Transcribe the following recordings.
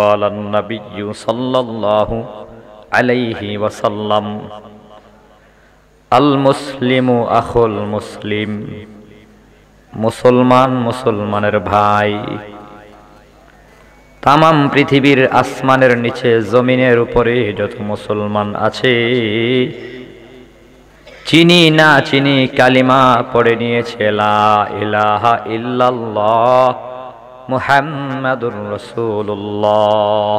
قال النبي صلى الله عليه وسلم المسلم المسلم মুসলমান মুসলমানের ভাই তামাম পৃথিবীর আসমানের নিচে জমিনের উপরে যত মুসলমান আছে চিনি না চিনি কালিমা পড়ে নিয়েছে লা ইলাহা ইল্লাল্লাহ মুহাম্মাদুর রসুল্লাহ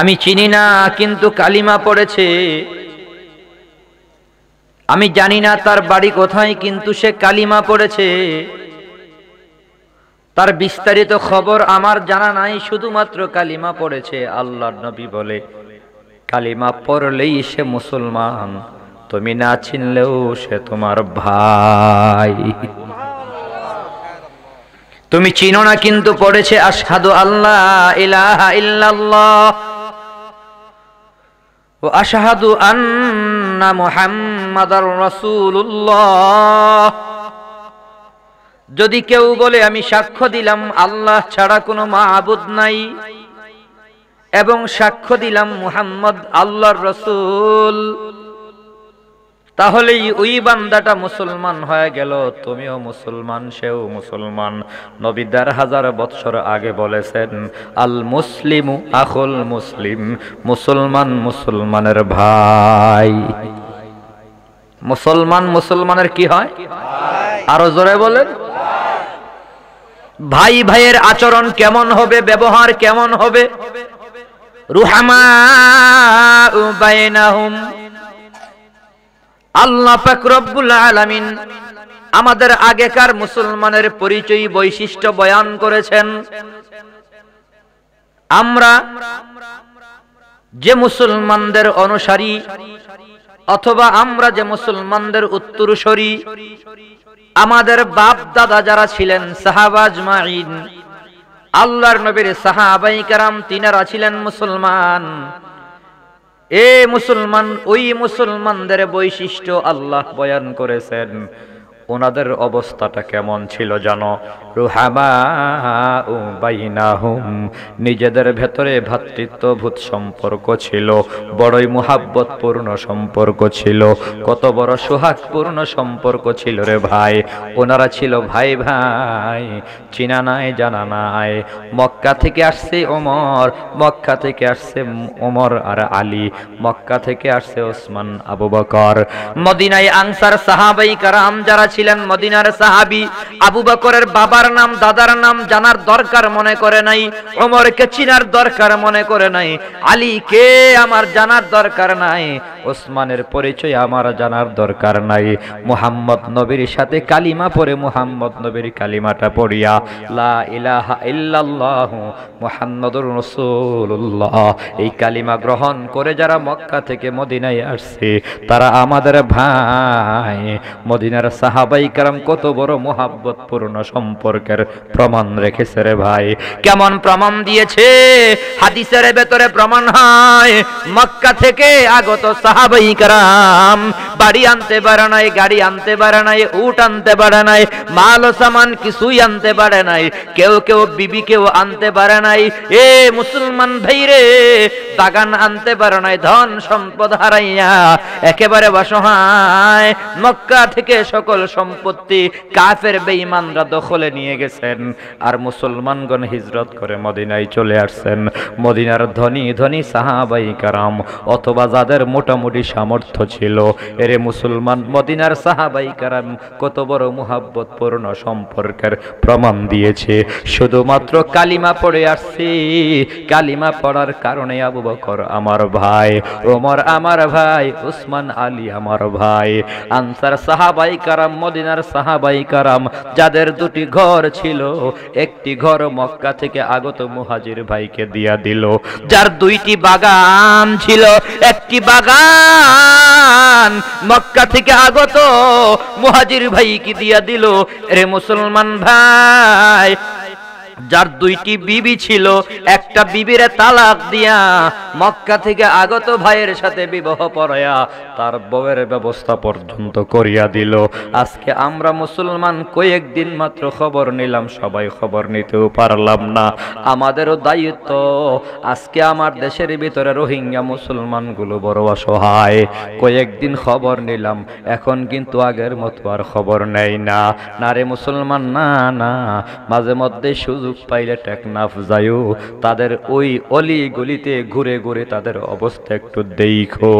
আমি চিনি না কিন্তু কালিমা পড়েছে আমি জানি না তার বাড়ি কোথায় কিন্তু সে কালিমা পড়েছে তার বিস্তারিত খবর আমার জানা নাই শুধুমাত্র কালিমা পড়েছে আল্লাহ নবী বলে কালিমা পড়লেই সে মুসলমান তুমি না চিনলেও সে তোমার ভাই তুমি চিনো না কিন্তু পড়েছে আসাদু আল্লাহ ইলাহা ইল্লাল্লাহ ও মুহাম্মাদার যদি কেউ বলে আমি সাক্ষ্য দিলাম আল্লাহ ছাড়া কোনো মাহবুদ নাই এবং সাক্ষ্য দিলাম মুহাম্মদ আল্লাহর রসুল তাহলে ওই বান্দাটা মুসলমান হয়ে গেল তুমিও মুসলমান সেও মুসলমান নবীদার হাজার বৎসর আগে বলেছেন আল মুসলিম আখল মুসলিম মুসলমান মুসলমানের ভাই মুসলমান মুসলমানের কি হয় আরো জোরে বলেন ভাই ভাইয়ের আচরণ কেমন হবে ব্যবহার কেমন হবে রুহামা আল্লাহ ফাকরবুল আলামিন আমাদের আগেকার মুসলমানের পরিচয় বৈশিষ্ট্য বয়ান করেছেন আমরা যে মুসলমানদের অনুসারী অথবা আমরা যে মুসলমানদের উত্তরসরী আমাদের বাপ দাদা যারা ছিলেন সাহাবাজ মাইন আল্লাহর নবীর সাহাবাই কারাম তিনারা ছিলেন মুসলমান এ মুসলমান ওই মুসলমানদের বৈশিষ্ট্য আল্লাহ বয়ান করেছেন ওনাদের অবস্থাটা কেমন ছিল জানো রুহামা নিজেদের ভেতরে ভ্রাতৃত্বভূত সম্পর্ক ছিল বড়ই মোহাব্বতপূর্ণ সম্পর্ক ছিল কত বড় সোহাগপূর্ণ সম্পর্ক ছিল রে ভাই ওনারা ছিল ভাই ভাই চিনা নাই জানা নাই মক্কা থেকে আসছে ওমর মক্কা থেকে আসছে ওমর আর আলী মক্কা থেকে আসছে ওসমান আবু বকর মদিনায় আনসার সাহাবাই কারাম যারা ছিলেন মদিনার সাহাবি আবু বকরের বাবার নাম দাদার নাম জানার দরকার মনে করে নাই ওমর কে চিনার দরকার মনে করে নাই আলী কে আমার জানার দরকার নাই ওসমানের পরিচয় আমার জানার দরকার নাই মুহাম্মদ নবীর সাথে কালিমা পড়ে মুহাম্মদ নবীর কালিমাটা পড়িয়া লা ইলাহা ইল্লাল্লাহু মুহাম্মাদুর রাসূলুল্লাহ এই কালিমা গ্রহণ করে যারা মক্কা থেকে মদিনায় আসছে তারা আমাদের ভাই মদিনার সাহাবা সাহাবাই কারাম কত বড় মোহাব্বত পূর্ণ সম্পর্কের প্রমাণ রেখেছে রে ভাই কেমন প্রমাণ দিয়েছে হাদিসের ভেতরে প্রমাণ হয় মক্কা থেকে আগত সাহাবাই কারাম বাড়ি আনতে পারে নাই গাড়ি আনতে পারে নাই উট আনতে পারে নাই মাল সামান কিছুই আনতে পারে নাই কেউ কেউ বিবি কেউ আনতে পারে নাই এ মুসলমান ভাইরে বাগান আনতে পারে নাই ধন সম্পদ হারাইয়া একেবারে বসহায় মক্কা থেকে সকল সম্পত্তি কাফের বেঈমানরা দখলে নিয়ে গেছেন আর মুসলমানগণ হিজরত করে মদিনায় চলে আসছেন মদিনার ধনী ধনী সাহাবাই কারাম অথবা যাদের মোটামুটি সামর্থ্য ছিল এরে মুসলমান মদিনার সাহাবাই কারাম কত বড় পূর্ণ সম্পর্কের প্রমাণ দিয়েছে শুধুমাত্র কালিমা পড়ে আসছি কালিমা পড়ার কারণে আবু বকর আমার ভাই ওমর আমার ভাই উসমান আলী আমার ভাই আনসার সাহাবাই কারাম মদিনার সাহাবাই কারাম যাদের দুটি ঘর ছিল একটি ঘর মক্কা থেকে আগত মুহাজির ভাইকে দিয়া দিল যার দুইটি বাগান ছিল একটি বাগান মক্কা থেকে আগত মুহাজির ভাইকে দিয়া দিল রে মুসলমান ভাই যার দুইটি বিবি ছিল একটা বিবিরে তালাক দিয়া মক্কা থেকে আগত ভাইয়ের সাথে বিবাহ পড়ায়া তার বউয়ের ব্যবস্থা পর্যন্ত করিয়া দিল আজকে আমরা মুসলমান কয়েকদিন মাত্র খবর নিলাম সবাই খবর নিতেও পারলাম না আমাদেরও দায়িত্ব আজকে আমার দেশের ভিতরে রোহিঙ্গা মুসলমানগুলো বড় অসহায় কয়েকদিন খবর নিলাম এখন কিন্তু আগের মতো আর খবর নেই না নারে মুসলমান না না মাঝে মধ্যে সুযোগ সুযোগ পাইলে টেকনাফ যায়ও তাদের ওই অলি গলিতে ঘুরে ঘুরে তাদের অবস্থা একটু দেখো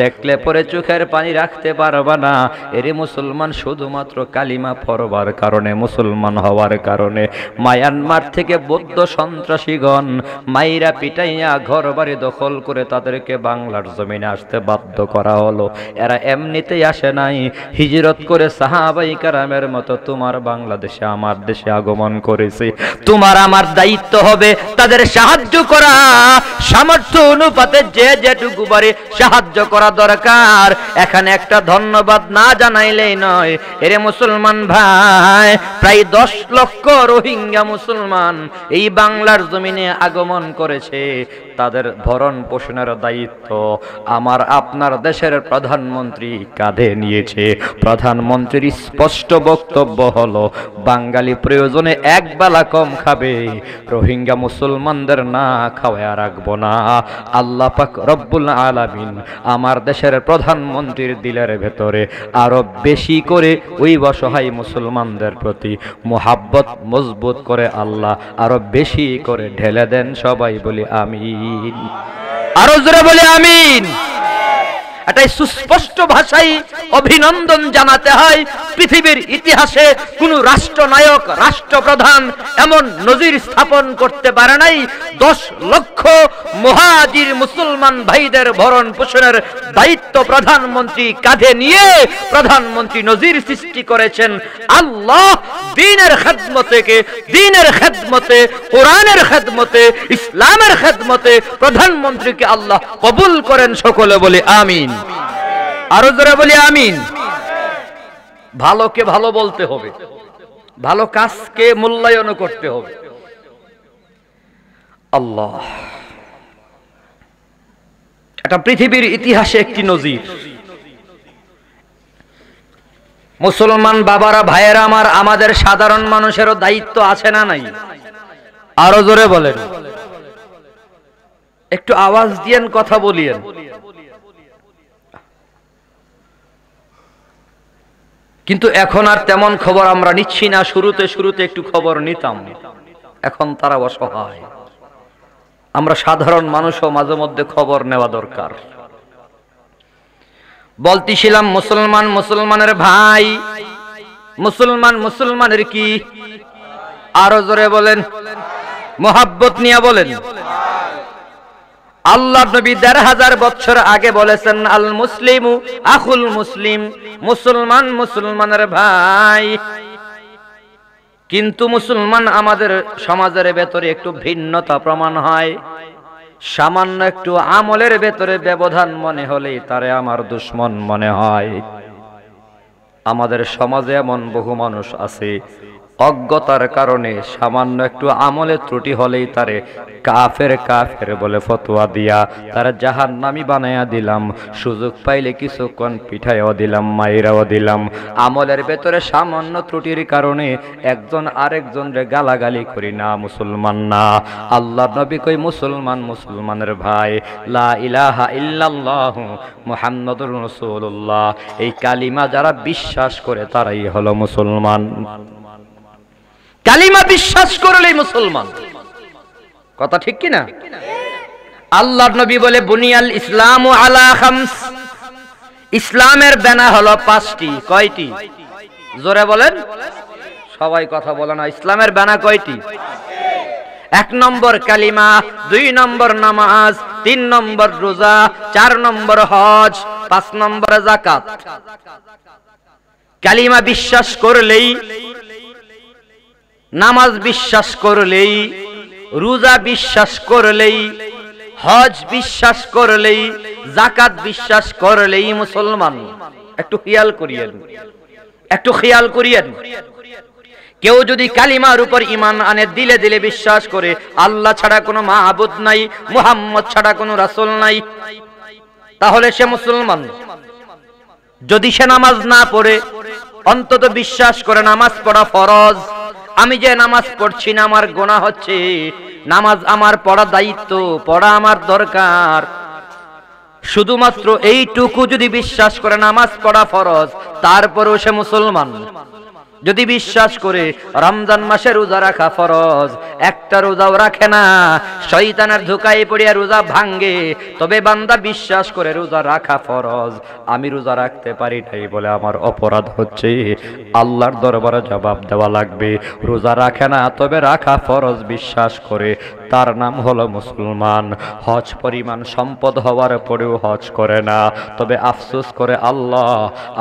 দেখলে পরে চোখের পানি রাখতে পারবা না এরে মুসলমান শুধুমাত্র কালিমা পড়বার কারণে মুসলমান হওয়ার কারণে মায়ানমার থেকে বৌদ্ধ সন্ত্রাসীগণ মাইরা পিটাইয়া ঘর বাড়ি দখল করে তাদেরকে বাংলার জমিনে আসতে বাধ্য করা হলো এরা এমনিতেই আসে নাই হিজরত করে সাহাবাই কারামের মতো তোমার বাংলাদেশে আমার দেশে আগমন করেছে তোমার আমার দায়িত্ব হবে তাদের সাহায্য করা সামর্থ্য অনুপাতে যে যেটুকু পারে সাহায্য করা দরকার এখানে একটা ধন্যবাদ না জানাইলেই নয় এরে মুসলমান ভাই প্রায় দশ লক্ষ রোহিঙ্গা মুসলমান এই বাংলার জমিনে আগমন করেছে তাদের ভরণ পোষণের দায়িত্ব আমার আপনার দেশের প্রধানমন্ত্রী কাঁধে নিয়েছে প্রধানমন্ত্রীর স্পষ্ট বক্তব্য হলো বাঙালি প্রয়োজনে এক বেলা কম খাবে রোহিঙ্গা মুসলমানদের না খাওয়া রাখবো না আল্লাহ পাক রব্বুল আলামিন আমার দেশের প্রধানমন্ত্রীর দিলের ভেতরে আরো বেশি করে ওই অসহায় মুসলমানদের প্রতি মোহাব্বত মজবুত করে আল্লাহ আরো বেশি করে ঢেলে দেন সবাই বলি আমিন আরো জোরে বলি আমিন এটাই সুস্পষ্ট ভাষায় অভিনন্দন জানাতে হয় পৃথিবীর ইতিহাসে কোন রাষ্ট্রনায়ক রাষ্ট্রপ্রধান এমন নজির স্থাপন করতে পারে নাই দশ লক্ষ মহাজির মুসলমান ভাইদের ভরণ পোষণের দায়িত্ব প্রধানমন্ত্রী কাঁধে নিয়ে প্রধানমন্ত্রী নজির সৃষ্টি করেছেন আল্লাহ দিনের খেদমতেকে দিনের খেদমতে কোরআনের খেদমতে ইসলামের খেদমতে প্রধানমন্ত্রীকে আল্লাহ কবুল করেন সকলে বলে আমিন আরো জোরে বলি আমিন ভালোকে ভালো বলতে হবে ভালো কাজকে মূল্যায়ন করতে হবে আল্লাহ এটা পৃথিবীর ইতিহাসে একটি নজির মুসলমান বাবারা ভাইয়েরা আমার আমাদের সাধারণ মানুষেরও দায়িত্ব আছে না নাই আরো জোরে বলেন একটু আওয়াজ দিয়েন কথা বলিয়েন কিন্তু এখন আর তেমন খবর আমরা নিচ্ছি না শুরুতে শুরুতে একটু খবর নিতাম এখন তারা অসহায় আমরা সাধারণ মানুষও মাঝে মধ্যে খবর নেওয়া দরকার বলতেছিলাম মুসলমান মুসলমানের ভাই মুসলমান মুসলমানের কি আরো জোরে বলেন মোহাব্বত নিয়ে বলেন আল্লাহ নবী দেড় হাজার বছর আগে বলেছেন আল মুসলিম আখুল মুসলিম মুসলমান মুসলমানের ভাই কিন্তু মুসলমান আমাদের সমাজের ভেতরে একটু ভিন্নতা প্রমাণ হয় সামান্য একটু আমলের ভেতরে ব্যবধান মনে হলেই তারে আমার দুশ্মন মনে হয় আমাদের সমাজে এমন বহু মানুষ আছে অজ্ঞতার কারণে সামান্য একটু আমলে ত্রুটি হলেই তারে কাফের কাফের বলে ফতোয়া দিয়া তার জাহান নামি বানাইয়া দিলাম সুযোগ পাইলে কিছুক্ষণ পিঠাইও দিলাম মাইরাও দিলাম আমলের ভেতরে সামান্য ত্রুটির কারণে একজন রে গালাগালি করি না মুসলমান না আল্লাহ নবী কই মুসলমান মুসলমানের ভাই লা ইলাহা ইল্লাল্লাহ মুহাম্মাদুর রাসূলুল্লাহ এই কালিমা যারা বিশ্বাস করে তারাই হলো মুসলমান কালিমা বিশ্বাস করলেই মুসলমান কথা ঠিক কিনা আল্লাহ নবী বলে বুনিয়াল ইসলাম ও আলা খামস ইসলামের বেনা হলো পাঁচটি কয়টি জোরে বলেন সবাই কথা বলে না ইসলামের বেনা কয়টি এক নম্বর কালিমা দুই নম্বর নামাজ তিন নম্বর রোজা চার নম্বর হজ পাঁচ নম্বর জাকাত কালিমা বিশ্বাস করলেই নামাজ বিশ্বাস করলেই রোজা বিশ্বাস করলেই হজ বিশ্বাস করলেই জাকাত বিশ্বাস করলেই মুসলমান একটু খেয়াল করিয়েন একটু খেয়াল করিয়েন কেউ যদি কালিমার উপর ইমান আনে দিলে দিলে বিশ্বাস করে আল্লাহ ছাড়া কোনো মাহবুদ নাই মুহাম্মদ ছাড়া কোনো রাসুল নাই তাহলে সে মুসলমান যদি সে নামাজ না পড়ে অন্তত বিশ্বাস করে নামাজ পড়া ফরজ আমি যে নামাজ পড়ছি না আমার গোনা হচ্ছে নামাজ আমার পড়া দায়িত্ব পড়া আমার দরকার শুধুমাত্র এইটুকু যদি বিশ্বাস করে নামাজ পড়া ফরজ তারপরেও সে মুসলমান যদি বিশ্বাস করে রমজান মাসে রোজা রাখা ফরজ একটা রোজাও রাখে না শৈতানের ধোকায় পড়িয়া রোজা ভাঙ্গে তবে বান্দা বিশ্বাস করে রোজা রাখা ফরজ আমি রোজা রাখতে পারি নাই বলে আমার অপরাধ হচ্ছে আল্লাহর দরবারে জবাব দেওয়া লাগবে রোজা রাখে না তবে রাখা ফরজ বিশ্বাস করে তার নাম হলো মুসলমান হজ পরিমাণ সম্পদ হওয়ার পরেও হজ করে না তবে আফসোস করে আল্লাহ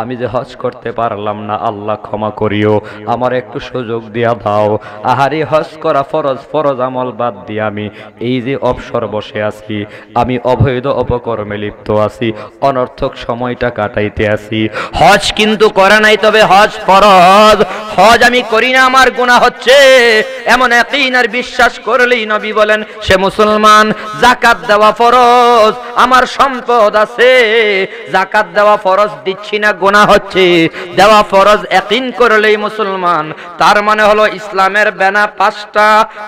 আমি যে হজ করতে পারলাম না আল্লাহ ক্ষমা করিও দিও আমার একটু সুযোগ দিয়া দাও আহারি হজ করা ফরজ ফরজ আমল বাদ দিয়ে আমি এই যে অবসর বসে আছি আমি অবৈধ অপকর্মে লিপ্ত আছি অনর্থক সময়টা কাটাইতে আছি হজ কিন্তু করে নাই তবে হজ ফরজ হজ আমি করি না আমার গুণা হচ্ছে এমন একদিন আর বিশ্বাস করলেই নবী বলেন সে মুসলমান জাকাত দেওয়া ফরজ আমার সম্পদ আছে জাকাত দেওয়া ফরজ দিচ্ছি না গুণা হচ্ছে দেওয়া ফরজ একদিন করলেই মুসলমান তার মানে হলো ইসলামের বেনা পাঁচটা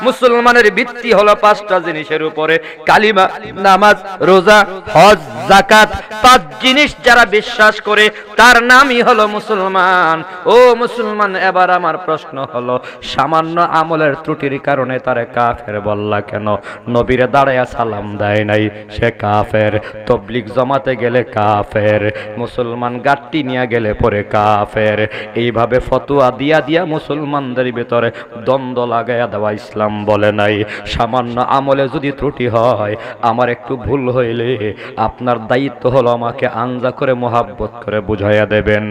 মুসলমানের ভিত্তি হলো পাঁচটা জিনিসের উপরে কালিমা নামাজ রোজা হজ জাকাত পাঁচ জিনিস যারা বিশ্বাস করে তার নামই হলো মুসলমান ও মুসলমান এবার আমার প্রশ্ন হলো সামান্য আমলের ত্রুটির কারণে তারে কাফের বললা কেন নবীরে দাঁড়ায় সালাম দেয় নাই সে কাফের তবলিক জমাতে গেলে কাফের মুসলমান গাট্টি নিয়ে গেলে পরে কাফের এইভাবে ফতুয়া ফতুয়া দিয়া দিয়া মুসলমানদের ভেতরে দ্বন্দ্ব লাগাইয়া দেওয়া ইসলাম বলে নাই সামান্য আমলে যদি ত্রুটি হয় আমার একটু ভুল হইলে আপনার দায়িত্ব হলো আমাকে আঞ্জা করে মোহাব্বত করে বুঝাইয়া দেবেন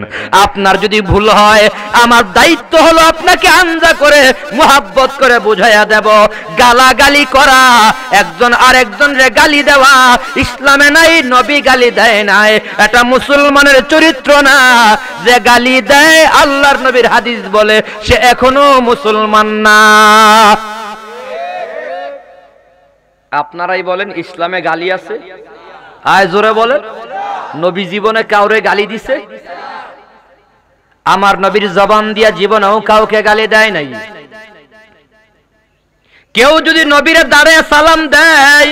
আপনার যদি ভুল হয় আমার দায়িত্ব হলো আপনাকে আঞ্জা করে মোহাব্বত করে বুঝাইয়া দেব গালাগালি করা একজন আরেকজন রে গালি দেওয়া ইসলামে নাই নবী গালি দেয় নাই এটা মুসলমানের চরিত্র না যে গালি দেয় আল্লাহর নবীর হাদিস বলে সে এখনো মুসলমান না আপনারাই বলেন ইসলামে গালি আছে আয় জোরে বলেন নবী জীবনে কাউরে গালি দিছে আমার নবীর জবান দিয়া জীবনেও কাউকে গালি দেয় নাই কেউ যদি নবীর দাঁড়ায় সালাম দেয়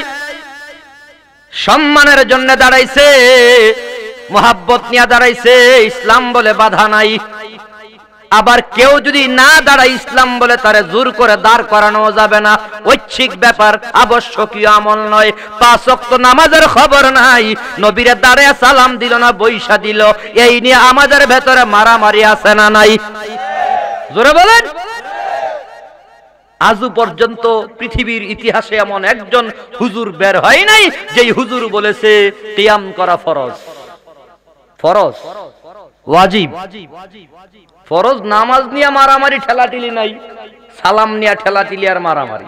সম্মানের জন্য দাঁড়াইছে মোহাব্বত নিয়ে দাঁড়াইছে ইসলাম বলে বাধা নাই আবার কেউ যদি না দাঁড়ায় ইসলাম বলে তারে জোর করে দাঁড় করানো যাবে না ঐচ্ছিক ব্যাপার আবশ্যকীয় আমল নয় পাঁচ অক্ত নামাজের খবর নাই নবীরে দাঁড়ায় সালাম দিল না বৈশা দিল এই নিয়ে আমাদের ভেতরে মারামারি আছে না নাই জোরে বলেন আজও পর্যন্ত পৃথিবীর ইতিহাসে এমন একজন হুজুর বের হয় নাই যেই হুজুর বলেছে কিয়াম করা ফরজ ফরজ ওয়াজিব ফরজ নামাজ নিয়ে মারামারি ঠেলাটিলি নাই সালাম নিয়ে ঠেলাটিলি আর মারামারি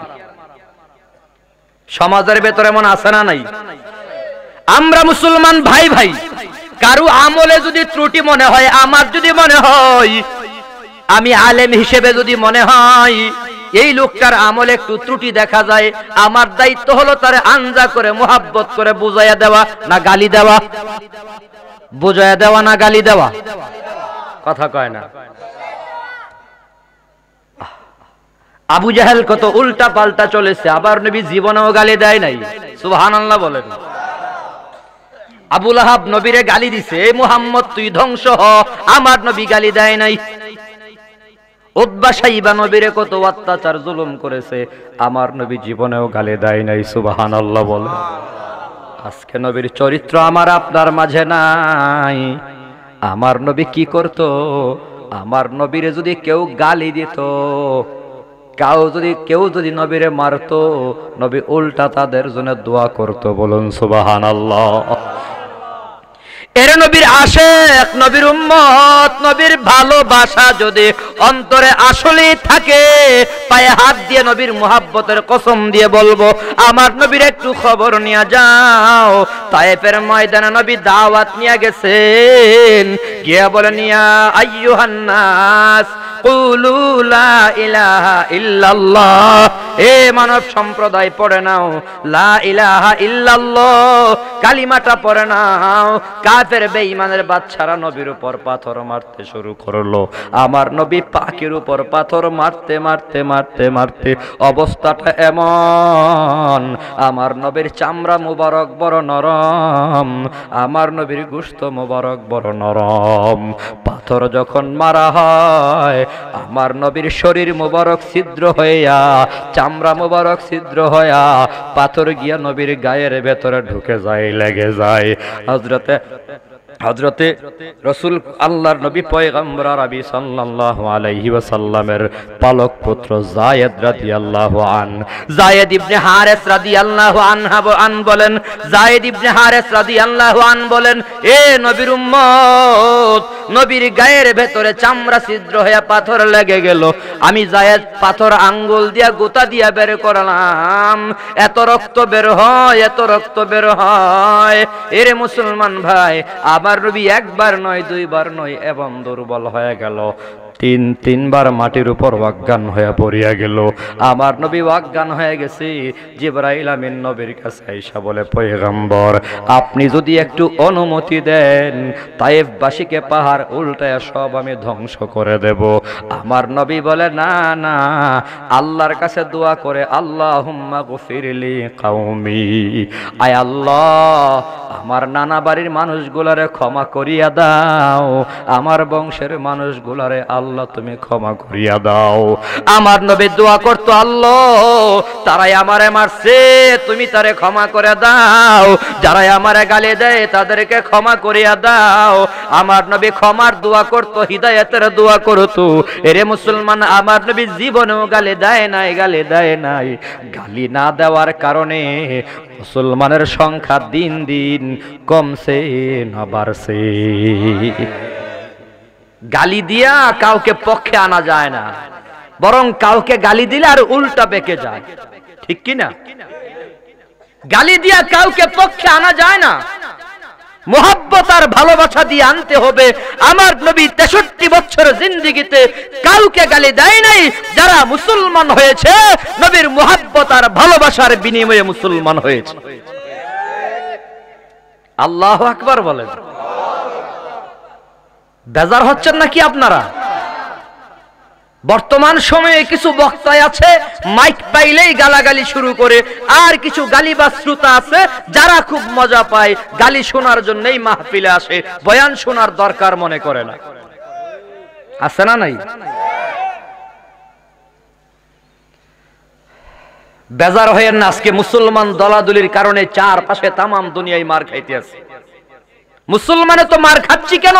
সমাজের ভেতরে এমন আছে না নাই আমরা মুসলমান ভাই ভাই কারু আমলে যদি ত্রুটি মনে হয় আমার যদি মনে হয় আমি আলেম হিসেবে যদি মনে হয় এই লোকটার আমলে একটু ত্রুটি দেখা যায় আমার দায়িত্ব হলো তার আঞ্জা করে মোহাব্বত করে বুঝাইয়া দেওয়া না গালি দেওয়া বুঝাইয়া দেওয়া না গালি দেওয়া কথা কয় না আবু জাহেল কত উল্টা পাল্টা চলেছে আবার নবী জীবনেও গালি দেয় নাই সুহান আল্লাহ বলেন আবুল আহাব নবীরে গালি দিছে মুহাম্মদ তুই ধ্বংস হ আমার নবী গালি দেয় নাই আমার আপনার মাঝে নাই আমার নবী কি করত আমার নবীরে যদি কেউ গালি দিত কাউ যদি কেউ যদি নবীরে মারতো নবী উল্টা তাদের জন্য দোয়া করত বলুন সুবাহান আল্লাহ এর নবীর এক নবীর উম্মত নবীর ভালোবাসা যদি অন্তরে আসলে থাকে পায়ে হাত দিয়ে নবীর মোহাব্বতের কসম দিয়ে বলবো আমার নবীর একটু খবর নিয়ে যাও তায়েফের ময়দানে নবী দাওয়াত নিয়ে গেছেন গিয়া বলেন আইয়ো আইয়ুহান্নাস লা ইলাহা ইল্লাল্লাহ এ মানব সম্প্রদায় পড়ে নাও লা ইলাহা ইল্লাল্লাহ কালিমাটা পড়ে নাও কাফের বেঈমানের বাচ্চারা নবীর উপর পাথর মারতে শুরু করলো আমার নবী পাখির উপর পাথর মারতে মারতে মারতে মারতে অবস্থাটা এমন আমার নবীর চামড়া মোবারক বড় নরম আমার নবীর গুস্ত মোবারক বড় নরম পাথর যখন মারা হয় আমার নবীর শরীর মোবারক ছিদ্র হইয়া চামড়া মোবারক ছিদ্র হইয়া পাথর গিয়া নবীর গায়ের ভেতরে ঢুকে যায় লেগে যায় হজরতে হজরতে রসুল আল্লাহর নবী পয়গম্বর রবি সাল্লাহ আলাইহি ওয়াসাল্লামের পালক পুত্র জায়েদ রাদিয়াল্লাহু আন জায়েদ ইবনে হারেস রাদিয়াল্লাহু আনহা আন বলেন জায়েদ ইবনে হারেস রাদিয়াল্লাহু আন বলেন এ নবীর উম্মত নবীর গায়ের ভেতরে চামড়া ছিদ্র হইয়া পাথর লেগে গেল আমি জায়েদ পাথর আঙ্গুল দিয়া গোতা দিয়া বের করলাম এত রক্ত বের হয় এত রক্ত বের হয় এরে মুসলমান ভাই আবার আমার নবী একবার নয় দুইবার নয় এবং দুর্বল হয়ে গেল তিন তিনবার মাটির উপর অজ্ঞান হয়ে পড়িয়া গেল আমার নবী অজ্ঞান হয়ে গেছি জিব্রাইল আমিন নবীর কাছে আইসা বলে পয়গম্বর আপনি যদি একটু অনুমতি দেন তায়েববাসীকে পাহাড় উল্টায় সব আমি ধ্বংস করে দেব আমার নবী বলে না না আল্লাহর কাছে দোয়া করে আল্লাহ হুম্মা গুফিরলি কাউমি আয় আল্লাহ আমার নানা বাড়ির মানুষগুলারে ক্ষমা করিয়া দাও আমার বংশের মানুষগুলারে আল্লাহ আল্লাহ তুমি ক্ষমা করিয়া দাও আমার নবী দোয়া করতো আল্লাহ তারাই আমারে মারছে তুমি তারে ক্ষমা করে দাও যারাই আমারে গালি দেয় তাদেরকে ক্ষমা করিয়া দাও আমার নবী ক্ষমার দোয়া করতো হৃদায়তের দোয়া করতো এরে মুসলমান আমার নবী জীবনেও গালি দেয় নাই গালি দেয় নাই গালি না দেওয়ার কারণে মুসলমানের সংখ্যা দিন দিন কমছে না বাড়ছে গালি দিয়া কাউকে পক্ষে আনা যায় না বরং কাউকে গালি দিলে আর উল্টা বেঁকে যায় ঠিক কি না গালি দিয়া কাউকে পক্ষে আনা যায় না মোহাব্বত আর ভালোবাসা দিয়ে আনতে হবে আমার নবী তেষট্টি বছর জিন্দিগিতে কাউকে গালি দেয় নাই যারা মুসলমান হয়েছে নবীর মোহাব্বত আর ভালোবাসার বিনিময়ে মুসলমান হয়েছে আল্লাহ আকবর বলেন বেজার হচ্ছেন নাকি আপনারা বর্তমান সময়ে কিছু বক্তায় আছে মাইক পাইলেই গালাগালি শুরু করে আর কিছু গালি বা শ্রোতা আছে যারা খুব মজা পায় গালি শোনার জন্যই মাহফিলে আসে বয়ান শোনার দরকার মনে করে না আছে না নাই বেজার হয়ে না আজকে মুসলমান দলাদুলির কারণে চার পাশে তামাম দুনিয়ায় মার খাইতে আছে মুসলমানে তো মার খাচ্ছি কেন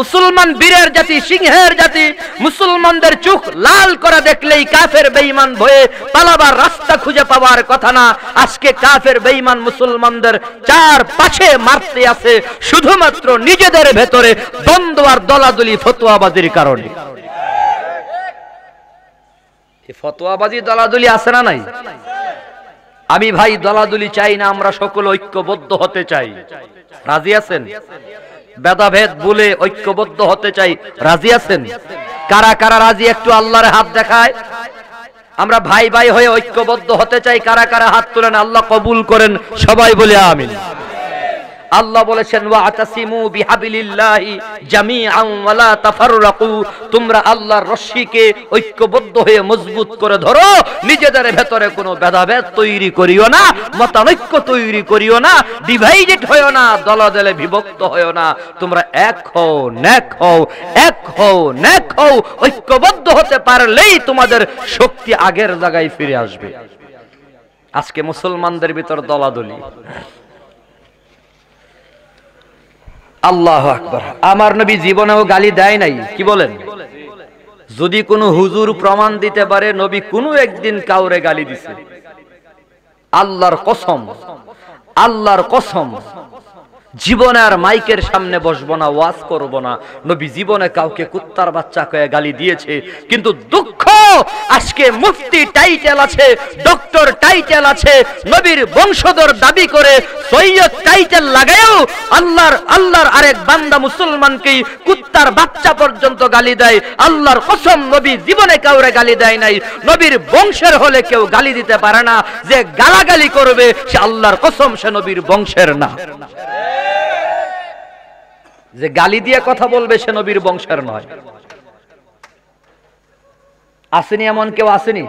মুসলমান বীরের জাতি সিংহের জাতি মুসলমানদের চোখ লাল করা দেখলেই কাফের বেঈমান ভয়ে পালাবার রাস্তা খুঁজে পাওয়ার কথা না আজকে কাফের বেঈমান মুসলমানদের চার পাশে মারতে আছে শুধুমাত্র নিজেদের ভেতরে দ্বন্দ্ব আর দলাদলি ফতোয়াবাজির কারণে ফতোয়াবাজি দলাদলি আছে না নাই আমি ভাই দলাদলি চাই না আমরা সকল ঐক্যবদ্ধ হতে চাই রাজি আছেন বেদাভেদ বলে ঐক্যবদ্ধ হতে চাই রাজি আছেন কারা কারা রাজি একটু আল্লাহর হাত দেখায় আমরা ভাই ভাই হয়ে ঐক্যবদ্ধ হতে চাই কারা কারা হাত তুলেন আল্লাহ কবুল করেন সবাই বলে আমিন আল্লাহ বলেছেন ওয়া তোমরা আল্লাহর রশ্মিকে ঐক্যবদ্ধ হয়ে মজবুত করে ধরো নিজেদের ভেতরে কোনো ভেদাভেদ তৈরি করিও না মতানৈক্য তৈরি করিও না ডিভাইডেড হয়েও না দলে বিভক্ত হয়েও না তোমরা এক হও ন্যাক হও এক হও ন্যাক হও ঐক্যবদ্ধ হতে পারলেই তোমাদের শক্তি আগের জায়গায় ফিরে আসবে আজকে মুসলমানদের ভিতর দলাদলি আল্লাহ আকবর আমার নবী জীবনেও গালি দেয় নাই কি বলেন যদি কোনো হুজুর প্রমাণ দিতে পারে নবী কোনো একদিন কাউরে গালি দিছে আল্লাহর কসম আল্লাহর কসম জীবনে আর মাইকের সামনে বসবো না ওয়াজ করবো না নবী জীবনে কাউকে কুত্তার বাচ্চা কয়ে গালি দিয়েছে কিন্তু দুঃখ আজকে মুফতি টাইটেল আছে ডক্টর টাইটেল আছে নবীর বংশধর দাবি করে সৈয়দ টাইটেল লাগায়ও আল্লাহর আল্লাহর আরেক বান্দা মুসলমানকেই কুত্তার বাচ্চা পর্যন্ত গালি দেয় আল্লাহর কসম নবী জীবনে কাউরে গালি দেয় নাই নবীর বংশের হলে কেউ গালি দিতে পারে না যে গালাগালি করবে সে আল্লাহর কসম সে নবীর বংশের না যে গালি দিয়ে কথা বলবে সে নবীর বংশের নয় আসেনি এমন কেউ আসেনি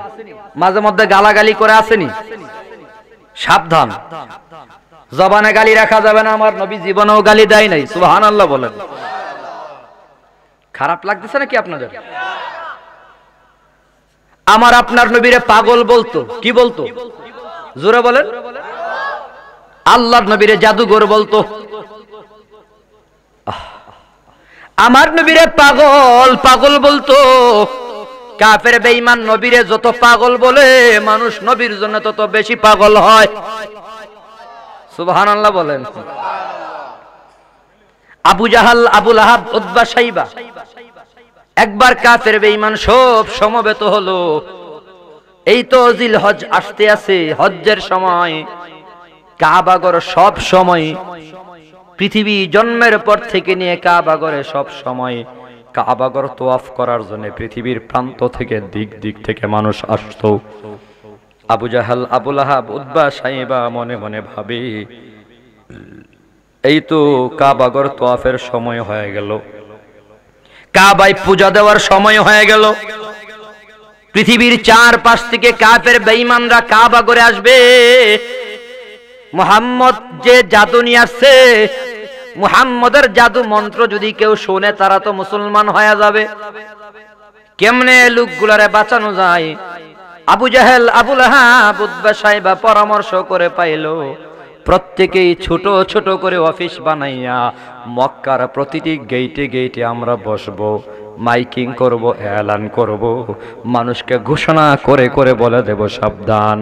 মাঝে মধ্যে গালাগালি করে আসেনি সাবধান জবানে গালি রাখা যাবে না আমার নবী জীবনেও গালি দেয় নাই সুহান আল্লাহ বলেন খারাপ লাগতেছে নাকি আপনাদের আমার আপনার নবীরে পাগল বলতো কি বলতো জোরে বলেন আল্লাহর নবীরে জাদুঘর বলতো আমার নবীরে পাগল পাগল বলতো কাফের বেঈমান নবীরে যত পাগল বলে মানুষ নবীর জন্য তত বেশি পাগল হয় সুবহানাল্লাহ বলেন আবু জাহাল আবুল আহাব উদ্বা সাইবা একবার কাফের বেঈমান সব সমবেত হলো এই তো জিল হজ আসতে আছে হজ্জের সময় কাবাগর সব সময় পৃথিবী জন্মের পর থেকে নিয়ে কাবাগরে সব সময় কাবাগর তোয়াফ করার জন্য পৃথিবীর প্রান্ত থেকে দিক দিক থেকে মানুষ আসত আবু জাহাল আবুল আহাব উদ্বা সাহেবা মনে মনে ভাবে এই তো কাবাগর তোয়াফের সময় হয়ে গেল কাবাই পূজা দেওয়ার সময় হয়ে গেল পৃথিবীর চার পাশ থেকে কাপের বেঈমানরা কাবাগরে আসবে মোহাম্মদ যে জাদু নিয়ে আসছে মুহাম্মদের জাদু মন্ত্র যদি কেউ শোনে তারা তো মুসলমান হয়ে যাবে কেমনে লোকগুলারে বাঁচানো যায় আবু জাহেল আবুল হাবুদ্া সাহেবা পরামর্শ করে পাইল প্রত্যেকেই ছোট ছোট করে অফিস বানাইয়া মক্কার প্রতিটি গেইটে গেইটে আমরা বসবো মাইকিং করব এলান করব মানুষকে ঘোষণা করে করে বলে দেব সাবধান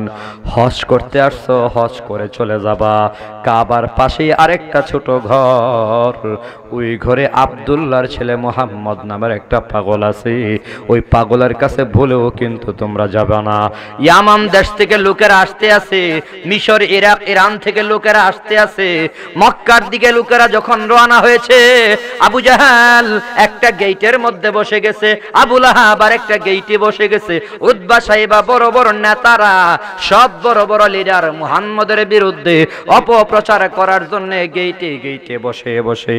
হজ করতে আসছো হজ করে চলে যাবা কাবার পাশেই আরেকটা ছোট ঘর ওই ঘরে আবদুল্লার ছেলে মোহাম্মদ নামের একটা পাগল আছে ওই পাগলের কাছে ভুলেও কিন্তু তোমরা যাবে না ইয়ামাম দেশ থেকে লোকেরা আসতে আছে মিশর ইরাক ইরান থেকে লোকেরা আসতে আছে মক্কার দিকে লোকেরা যখন রওনা হয়েছে আবু জাহাল একটা গেইটের মধ্যে মধ্যে বসে গেছে আবুল আহাবার একটা গেইটে বসে গেছে উদ্বা সাহেবা বড় বড় নেতারা সব বড় বড় লিডার মুহাম্মদের বিরুদ্ধে অপপ্রচার করার জন্য গেইটে গেইটে বসে বসে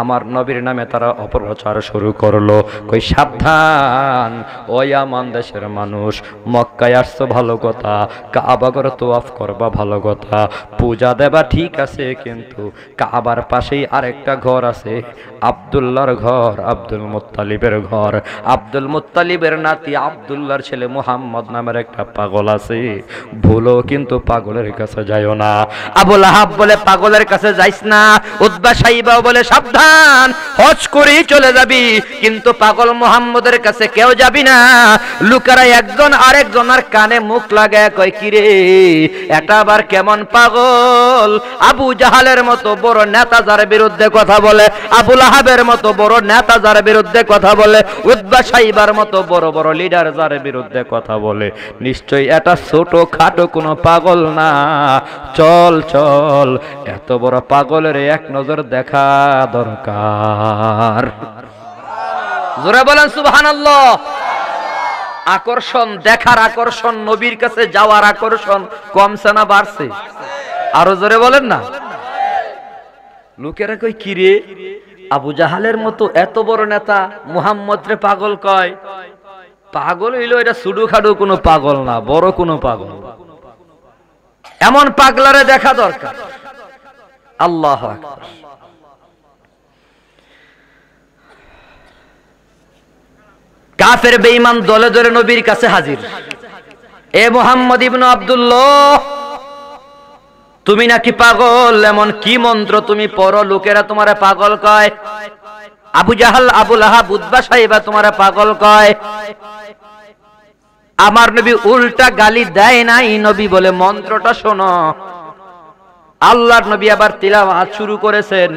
আমার নবীর নামে তারা অপপ্রচার শুরু করলো কই সাবধান ওই আমান দেশের মানুষ মক্কায় আসছো ভালো কথা কাবাগর তোয়াফ করবা ভালো কথা পূজা দেবা ঠিক আছে কিন্তু কাবার পাশেই আরেকটা ঘর আছে আবদুল্লার ঘর আব্দুল মোত্তালি মুতালিবের ঘর আব্দুল মুতালিবের নাতি আবদুল্লার ছেলে মুহাম্মদ নামের একটা পাগল আছে ভুলো কিন্তু পাগলের কাছে যাইও না আবুল আহাব বলে পাগলের কাছে যাইস না উদ্বা সাইবাও বলে সাবধান হজ করেই চলে যাবি কিন্তু পাগল মোহাম্মদের কাছে কেউ যাবি না লুকারা একজন আরেকজনের কানে মুখ লাগে কয় কিরে এটা আবার কেমন পাগল আবু জাহালের মতো বড় নেতা যার বিরুদ্ধে কথা বলে আবুল আহাবের মতো বড় নেতা যার বিরুদ্ধে কথা কথা বলে উদ্বা সাইবার মতো বড় বড় লিডার যার বিরুদ্ধে কথা বলে নিশ্চয়ই এটা ছোট খাটো কোনো পাগল না চল চল এত বড় পাগলের এক নজর দেখা দরকার জোরে বলেন সুবহানাল্লাহ আকর্ষণ দেখার আকর্ষণ নবীর কাছে যাওয়ার আকর্ষণ কমছে না বাড়ছে আরো জোরে বলেন না লোকেরা কই কিরে আবু জাহালের মতো এত বড় নেতা মুহাম্মদ রে পাগল কয় পাগল হইল এটা সুডু খাডু কোনো পাগল না বড় কোনো পাগল এমন পাগলারে দেখা দরকার আল্লাহ কাফের বেঈমান দলে দলে নবীর কাছে হাজির এ মোহাম্মদ ইবনু আব্দুল্লাহ তুমি নাকি পাগল এমন কি মন্ত্র তুমি পর লোকেরা তোমারে পাগল কয় আবু জাহাল আবুল আহা বুধবা সাহেবা তোমারে পাগল কয় আমার নবী উল্টা গালি দেয় নাই নবী বলে মন্ত্রটা শোনো আল্লাহর নবী আবার তিলাওয়াত শুরু করেছেন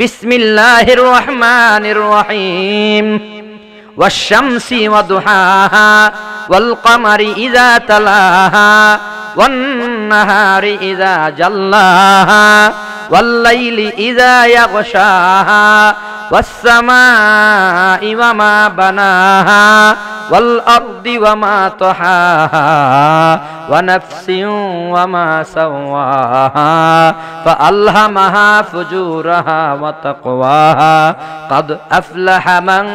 বিসমিল্লাহির রহমানির রহিম ওয়াশ-শামসি ওয়া দুহাহা ওয়াল তালাহা والنهار إذا جلاها والليل إذا يغشاها والسماء وما بناها والأرض وما طحاها ونفس وما سواها فألهمها فجورها وتقواها قد أفلح من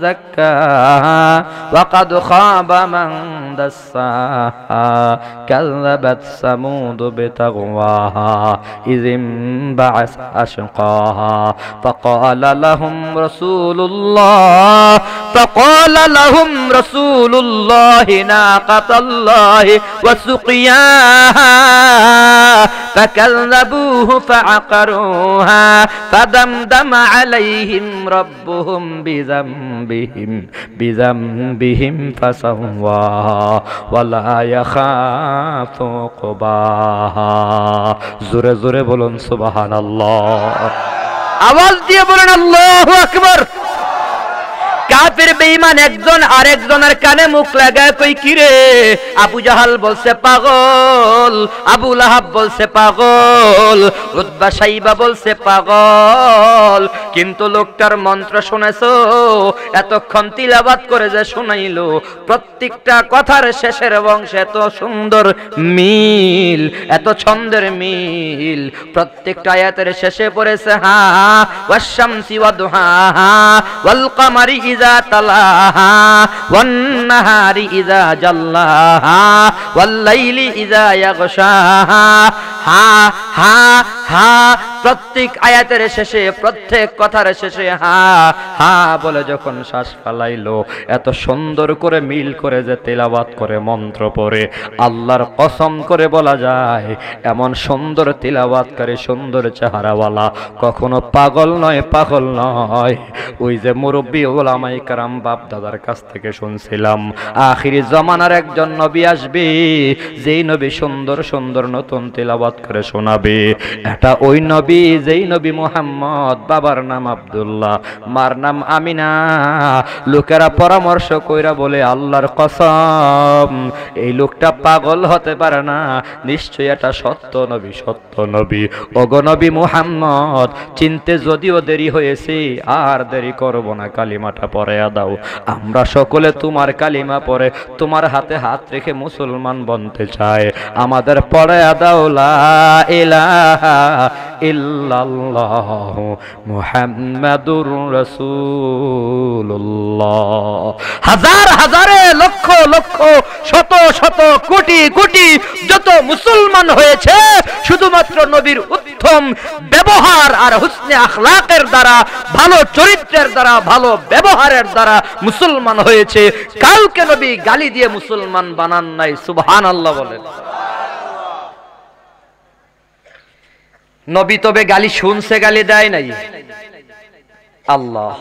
زكاها وقد خاب من دساها كذبت ثمود بتغواها إذ انبعث أشقاها فقال لهم رسول الله فقال لهم رسول الله ناقة الله وسقياها فكذبوه فعقروها فدمدم عليهم ربهم بذنبهم بذنبهم فسواها ولا يخاف زر زر زوره سبحان الله আওয়াজ দিয়ে বলুন আল্লাহু أكبر কাফের বেঈমান একজন আরেকজনের কানে মুখ লাগায় কই কিরে আবু জাহাল বলছে পাগল আবু লাহাব বলছে পাগল উদ্বা সাইবা বলছে পাগল কিন্তু লোকটার মন্ত্র শুনেছো এতক্ষণ তিলাবাত করে যে শুনাইলো প্রত্যেকটা কথার শেষের বংশ এত সুন্দর মিল এত ছন্দের মিল প্রত্যেকটা আয়াতের শেষে পড়েছে হা ওয়াশামসি ওয়া দুহা ওয়াল কামারি ইজা إذا والنهار إذا جلاها والليل إذا يغشاها হা হা হা প্রত্যেক আয়াতের শেষে প্রত্যেক কথার শেষে হা হা বলে যখন শ্বাস ফালাইলো এত সুন্দর করে মিল করে যে তেলাবাত করে মন্ত্র পড়ে আল্লাহর কসম করে বলা যায় এমন সুন্দর তেলাবাতকারী সুন্দর চেহারাওয়ালা কখনো পাগল নয় পাগল নয় ওই যে মুরব্বী ওলামাই কারাম বাপ দাদার কাছ থেকে শুনছিলাম আখিরি জমানার একজন নবী আসবে যেই নবী সুন্দর সুন্দর নতুন তেলাবাত তেলাওয়াত করে শোনাবে এটা ওই নবী যেই নবী মোহাম্মদ বাবার নাম আবদুল্লাহ মার নাম আমিনা লোকেরা পরামর্শ কইরা বলে আল্লাহর কসম এই লোকটা পাগল হতে পারে না নিশ্চয়ই এটা সত্য নবী সত্য নবী অগনবী মুহাম্মদ চিনতে যদিও দেরি হয়েছে আর দেরি করবো না কালিমাটা পরে আদাও আমরা সকলে তোমার কালিমা পরে তোমার হাতে হাত রেখে মুসলমান বনতে চায় আমাদের পরে আদাও লা মুহাম্মাদুর হাজার হাজারে লক্ষ লক্ষ শত শত কোটি কোটি যত মুসলমান হয়েছে শুধুমাত্র নবীর উত্তম ব্যবহার আর হুসনে আখলাকের দ্বারা ভালো চরিত্রের দ্বারা ভালো ব্যবহারের দ্বারা মুসলমান হয়েছে কাউকে নবী গালি দিয়ে মুসলমান বানান নাই সুবহান আল্লাহ বলেন নবী তবে গালি শুনছে গালি দেয় নাই আল্লাহ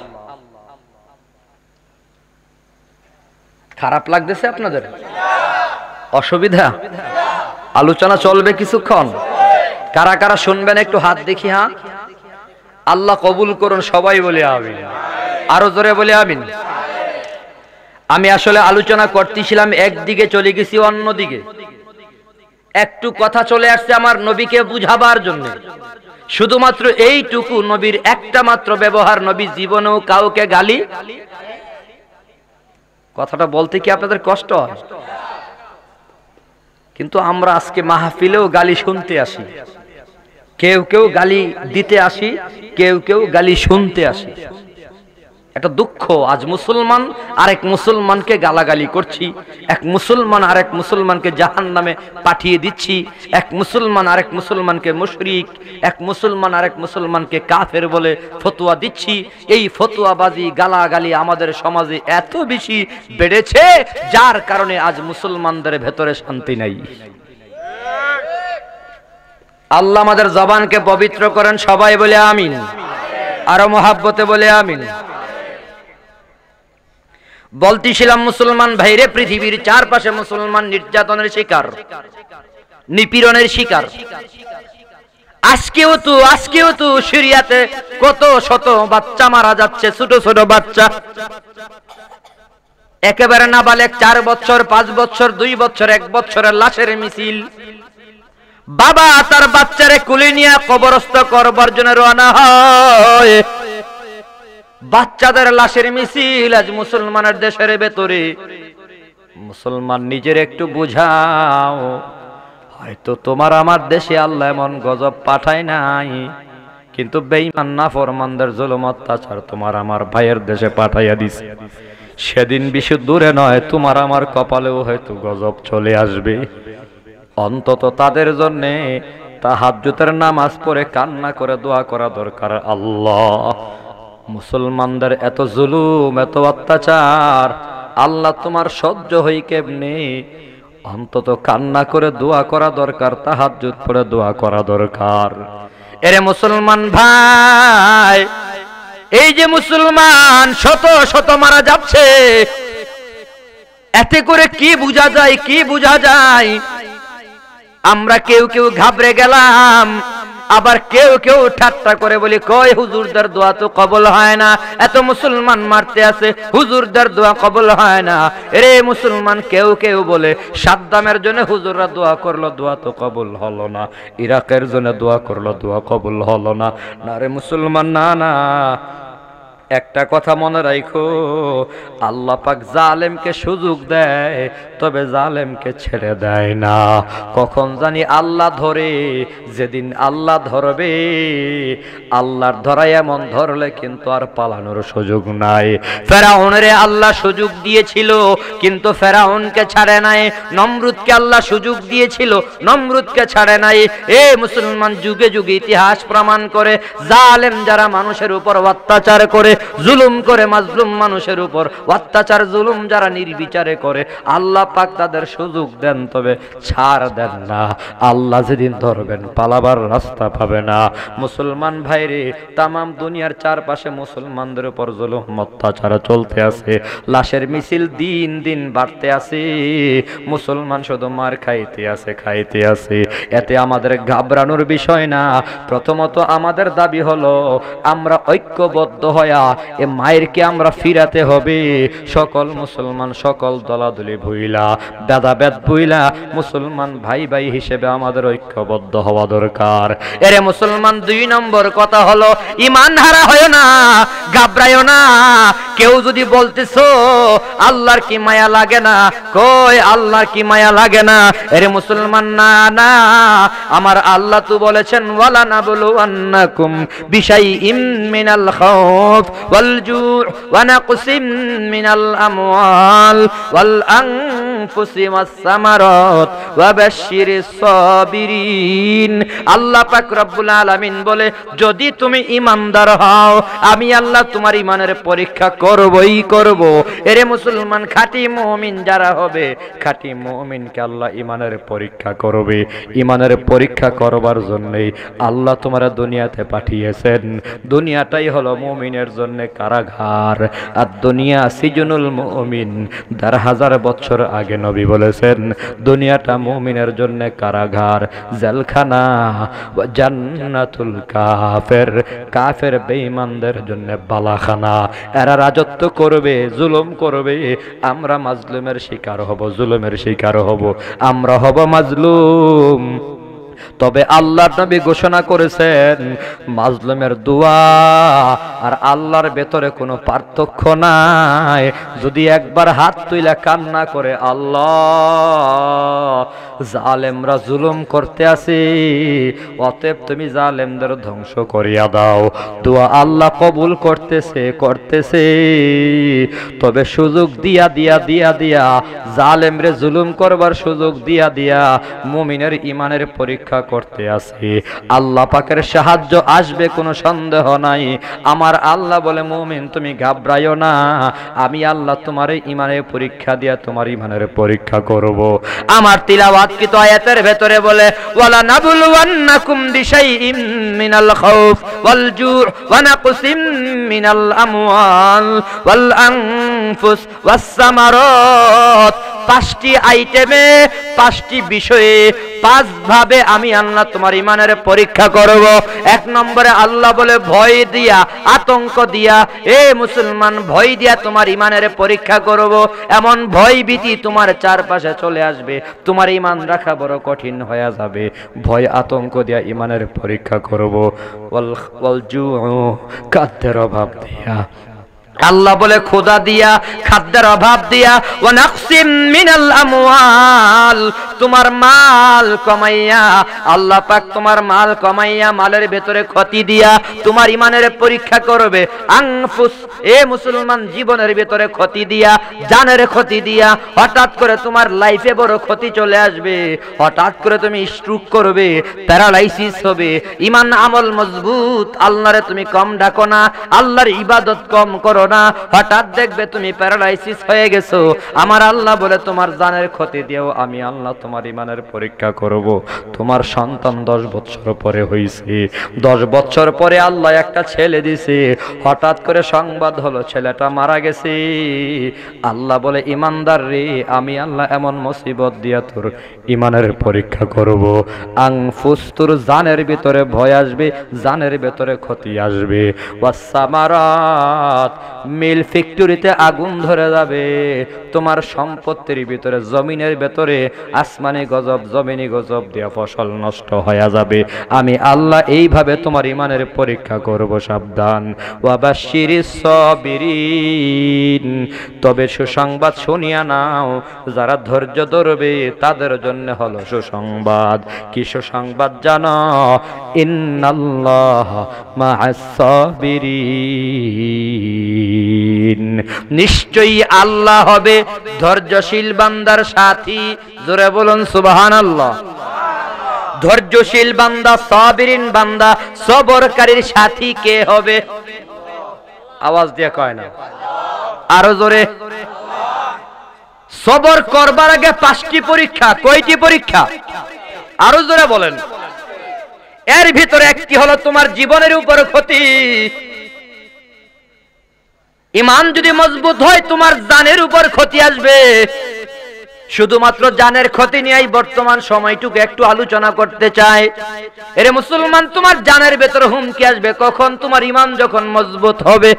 খারাপ লাগতেছে আপনাদের অসুবিধা আলোচনা চলবে কিছুক্ষণ কারা কারা শুনবেন একটু হাত দেখি হ্যাঁ আল্লাহ কবুল করুন সবাই বলে আমিন আরো জোরে বলে আমিন আমি আসলে আলোচনা করতেছিলাম একদিকে চলে গেছি অন্যদিকে একটু কথা চলে আসছে আমার নবীকে বুঝাবার জন্য শুধুমাত্র এইটুকু নবীর একটা মাত্র ব্যবহার নবী জীবনেও কাউকে গালি কথাটা বলতে কি আপনাদের কষ্ট হয় কিন্তু আমরা আজকে মাহফিলেও গালি শুনতে আসি কেউ কেউ গালি দিতে আসি কেউ কেউ গালি শুনতে আসি একটা দুঃখ আজ মুসলমান আরেক মুসলমানকে গালাগালি করছি এক মুসলমান আরেক মুসলমানকে জাহান নামে পাঠিয়ে দিচ্ছি এক মুসলমান আরেক মুসলমানকে মুশরিক এক মুসলমান আরেক মুসলমানকে কাফের বলে ফতুয়া দিচ্ছি এই ফতুয়াবাজি গালাগালি আমাদের সমাজে এত বেশি বেড়েছে যার কারণে আজ মুসলমানদের ভেতরে শান্তি নাই আল্লাহ আমাদের জবানকে পবিত্র করেন সবাই বলে আমিন আরো মহাব্বতে বলে আমিন বলতেছিলাম মুসলমান ভাইরে পৃথিবীর চারপাশে মুসলমান নির্যাতনের শিকার নিপীড়নের শিকার আজকেও তো আজকেও তো সিরিয়াতে কত শত বাচ্চা মারা যাচ্ছে ছোট ছোট বাচ্চা একেবারে চার বছর পাঁচ বছর দুই বছর এক বছরের লাশের মিছিল বাবা তার বাচ্চারে কুলে নিয়ে কবরস্থ করবার জন্য রওনা হয় বাচ্চাদের লাশের মিছিল আজ মুসলমানের দেশের ভেতরে মুসলমান নিজের একটু বুঝাও হয়তো তোমার আমার দেশে আল্লাহ এমন গজব পাঠায় নাই কিন্তু বেইমান না ফরমানদের জুলুম অত্যাচার তোমার আমার ভাইয়ের দেশে পাঠাইয়া দিছে সেদিন বিশু দূরে নয় তোমার আমার কপালেও হয়তো গজব চলে আসবে অন্তত তাদের জন্যে তা হাত জুতের নামাজ পড়ে কান্না করে দোয়া করা দরকার আল্লাহ মুসলমানদের এত জুলুম এত অত্যাচার আল্লাহ তোমার সহ্য হই কেমনি অন্তত কান্না করে দোয়া করা দরকার তাহার জুত করে দোয়া করা দরকার এরে মুসলমান ভাই এই যে মুসলমান শত শত মারা যাচ্ছে এতে করে কি বোঝা যায় কি বোঝা যায় আমরা কেউ কেউ ঘাবড়ে গেলাম আবার কেউ কেউ ঠাট্টা করে বলি কয় হুজুরদার দোয়া তো কবল হয় না এত মুসলমান মারতে আছে হুজুরদার দোয়া কবল হয় না রে মুসলমান কেউ কেউ বলে সাদ্দামের জন্য হুজুররা দোয়া করলো দোয়া তো কবল হলো না ইরাকের জন্য দোয়া করলো দোয়া কবল হলো না না রে মুসলমান না না একটা কথা মনে রাখো আল্লাহ পাক জালেমকে সুযোগ দেয় তবে জালেমকে ছেড়ে দেয় না কখন জানি আল্লাহ ধরে যেদিন আল্লাহ ধরবে আল্লাহর ধরাই এমন ধরলে কিন্তু আর পালানোর সুযোগ নাই ফেরাউনরে আল্লাহ সুযোগ দিয়েছিল কিন্তু ফেরাউনকে ছাড়ে নাই নমরুদকে আল্লাহ সুযোগ দিয়েছিল নমরুদকে ছাড়ে নাই এ মুসলমান যুগে যুগে ইতিহাস প্রমাণ করে জালেম যারা মানুষের উপর অত্যাচার করে জুলুম করে মাজলুম মানুষের উপর অত্যাচার জুলুম যারা নির্বিচারে করে আল্লাহ পাক তাদের সুযোগ দেন তবে ছাড় দেন না আল্লাহ যেদিন ধরবেন পালাবার রাস্তা পাবে না মুসলমান ভাইরে তাম দুনিয়ার চারপাশে মুসলমানদের উপর জুলুম অত্যাচার চলতে আছে লাশের মিছিল দিন দিন বাড়তে আছে মুসলমান শুধু মার খাইতে আছে খাইতে আছে এতে আমাদের ঘাবড়ানোর বিষয় না প্রথমত আমাদের দাবি হলো আমরা ঐক্যবদ্ধ হয়া এ মায়েরকে আমরা ফিরাতে হবে সকল মুসলমান সকল দলাদলি ভুইলা দাদা বেদ ভুইলা মুসলমান ভাই ভাই হিসেবে আমাদের ঐক্যবদ্ধ হওয়া দরকার এরে মুসলমান দুই নম্বর কথা হলো ইমান হারা হয় না ঘাবড়ায় না কেউ যদি বলতেছো আল্লাহর কি মায়া লাগে না কই আল্লাহর কি মায়া লাগে না এরে মুসলমান না না আমার আল্লাহ তো বলেছেন ওয়ালা না বলো আন্নাকুম বিশাই ইমিনাল খাউফ والجوع ونقص من الأموال والأنفس আল্লাহ পাক রব্বুল বলে যদি তুমি ইমানদার হও আমি আল্লাহ তোমার ইমানের পরীক্ষা করবই করব এরে মুসলমান খাটি মমিন যারা হবে খাঁটি মুমিনকে আল্লাহ ইমানের পরীক্ষা করবে ইমানের পরীক্ষা করবার জন্যই আল্লাহ তোমার দুনিয়াতে পাঠিয়েছেন দুনিয়াটাই হলো মমিনের জন্য কারাঘার আর দুনিয়া সিজনুল মমিন দেড় হাজার বছর আগে থেকে নবী বলেছেন দুনিয়াটা মুমিনের জন্য কারাগার জেলখানা জান্নাতুল কাফের কাফের বেঈমানদের জন্য বালাখানা এরা রাজত্ব করবে জুলুম করবে আমরা মাজলুমের শিকার হব জুলুমের শিকার হব আমরা হব মাজলুম তবে আল্লাহর নবী ঘোষণা করেছেন মাজলুমের দোয়া আর আল্লাহর ভেতরে কোনো পার্থক্য নাই যদি একবার হাত তুইলা কান্না করে আল্লাহ জালেমরা জুলুম করতে আসি অতএব তুমি জালেমদের ধ্বংস করিয়া দাও দোয়া আল্লাহ কবুল করতেছে করতেছে তবে সুযোগ দিয়া দিয়া দিয়া দিয়া জালেমরে জুলুম করবার সুযোগ দিয়া দিয়া মুমিনের ইমানের পরীক্ষা করতে আসি আল্লাহ পাকের সাহায্য আসবে কোনো সন্দেহ নাই আমার আল্লাহ বলে মুমিন তুমি ঘাবড়াইও না আমি আল্লাহ তোমার ইমানের পরীক্ষা দিয়া তোমার ইমানের পরীক্ষা করব আমার তিলাওয়া আটকিত আয়াতের ভেতরে বলে ওয়ালা বিশাইইম মিনাল খাউফ ওয়াল ওয়া নাকসিম মিনাল আমওয়াল ওয়াল আনফুস ওয়াস পাঁচটি আইটেমে পাঁচটি বিষয়ে পাঁচ ভাবে আমি আল্লাহ তোমার ইমানের পরীক্ষা করব এক নম্বরে আল্লাহ বলে ভয় দিয়া আতঙ্ক দিয়া এ মুসলমান ভয় দিয়া তোমার ইমানের পরীক্ষা করব এমন ভয় ভীতি তোমার চারপাশে চলে আসবে তোমার ইমান ইমান রাখা বড় কঠিন হয়ে যাবে ভয় আতঙ্ক দিয়া ইমানের পরীক্ষা করবো কাদ্যের অভাব দিয়া আল্লাহ বলে খোদা দিয়া খাদ্যের অভাব দিয়া ও নাকসিম মিনাল আমওয়াল তোমার মাল কমাইয়া আল্লাহ পাক তোমার মাল কমাইয়া মালের ভেতরে ক্ষতি দিয়া তোমার ইমানের পরীক্ষা করবে আংফুস এ মুসলমান জীবনের ভেতরে ক্ষতি দিয়া জানের ক্ষতি দিয়া হঠাৎ করে তোমার লাইফে বড় ক্ষতি চলে আসবে হঠাৎ করে তুমি স্ট্রোক করবে প্যারালাইসিস হবে ইমান আমল মজবুত আল্লাহরে তুমি কম ডাকো না আল্লাহর ইবাদত কম করো না হঠাৎ দেখবে তুমি প্যারালাইসিস হয়ে গেছো আমার আল্লাহ বলে তোমার জানের ক্ষতি দিও আমি আল্লাহ তোমার ইমানের পরীক্ষা করব তোমার সন্তান দশ বছর পরে হয়েছে দশ বছর পরে আল্লাহ একটা ছেলে দিছে হঠাৎ করে সংবাদ হলো ছেলেটা মারা গেছে আল্লাহ বলে ইমানদার রে আমি আল্লাহ এমন মুসিবত দিয়া তোর ইমানের পরীক্ষা করব আং ফুস্তুর জানের ভিতরে ভয় আসবে জানের ভেতরে ক্ষতি আসবে ওয়াসামারাত মিল ফ্যাক্টরিতে আগুন ধরে যাবে তোমার সম্পত্তির ভিতরে জমিনের ভেতরে আসমানি গজব জমিনি গজব দিয়ে ফসল নষ্ট হয়ে যাবে আমি আল্লাহ এইভাবে তোমার ইমানের পরীক্ষা করব সাবধান ওয়াবা শিরি সবিরিন তবে সুসংবাদ শুনিয়া নাও যারা ধৈর্য ধরবে তাদের জন্য হলো সুসংবাদ কি সুসংবাদ জানো ইন্নাল্লাহ আস সাবিরিন নিশ্চয়ই আল্লাহ হবে ধৈর্যশীল বান্দার সাথী জোরে বলুন সুবাহান আল্লাহ ধৈর্যশীল বান্দা সাবিরিন বান্দা সবরকারীর সাথী কে হবে আওয়াজ দিয়ে কয় না আরো জোরে সবর করবার আগে পাঁচটি পরীক্ষা কয়টি পরীক্ষা আরো জোরে বলেন এর ভিতরে একটি হলো তোমার জীবনের উপর ক্ষতি ইমান যদি মজবুত হয় তোমার জানের উপর ক্ষতি আসবে শুধুমাত্র জানের ক্ষতি নিয়েই বর্তমান সময়টুকু একটু আলোচনা করতে চায় এর মুসলমান তোমার জানের ভেতর হুমকি আসবে কখন তোমার ইমান যখন মজবুত হবে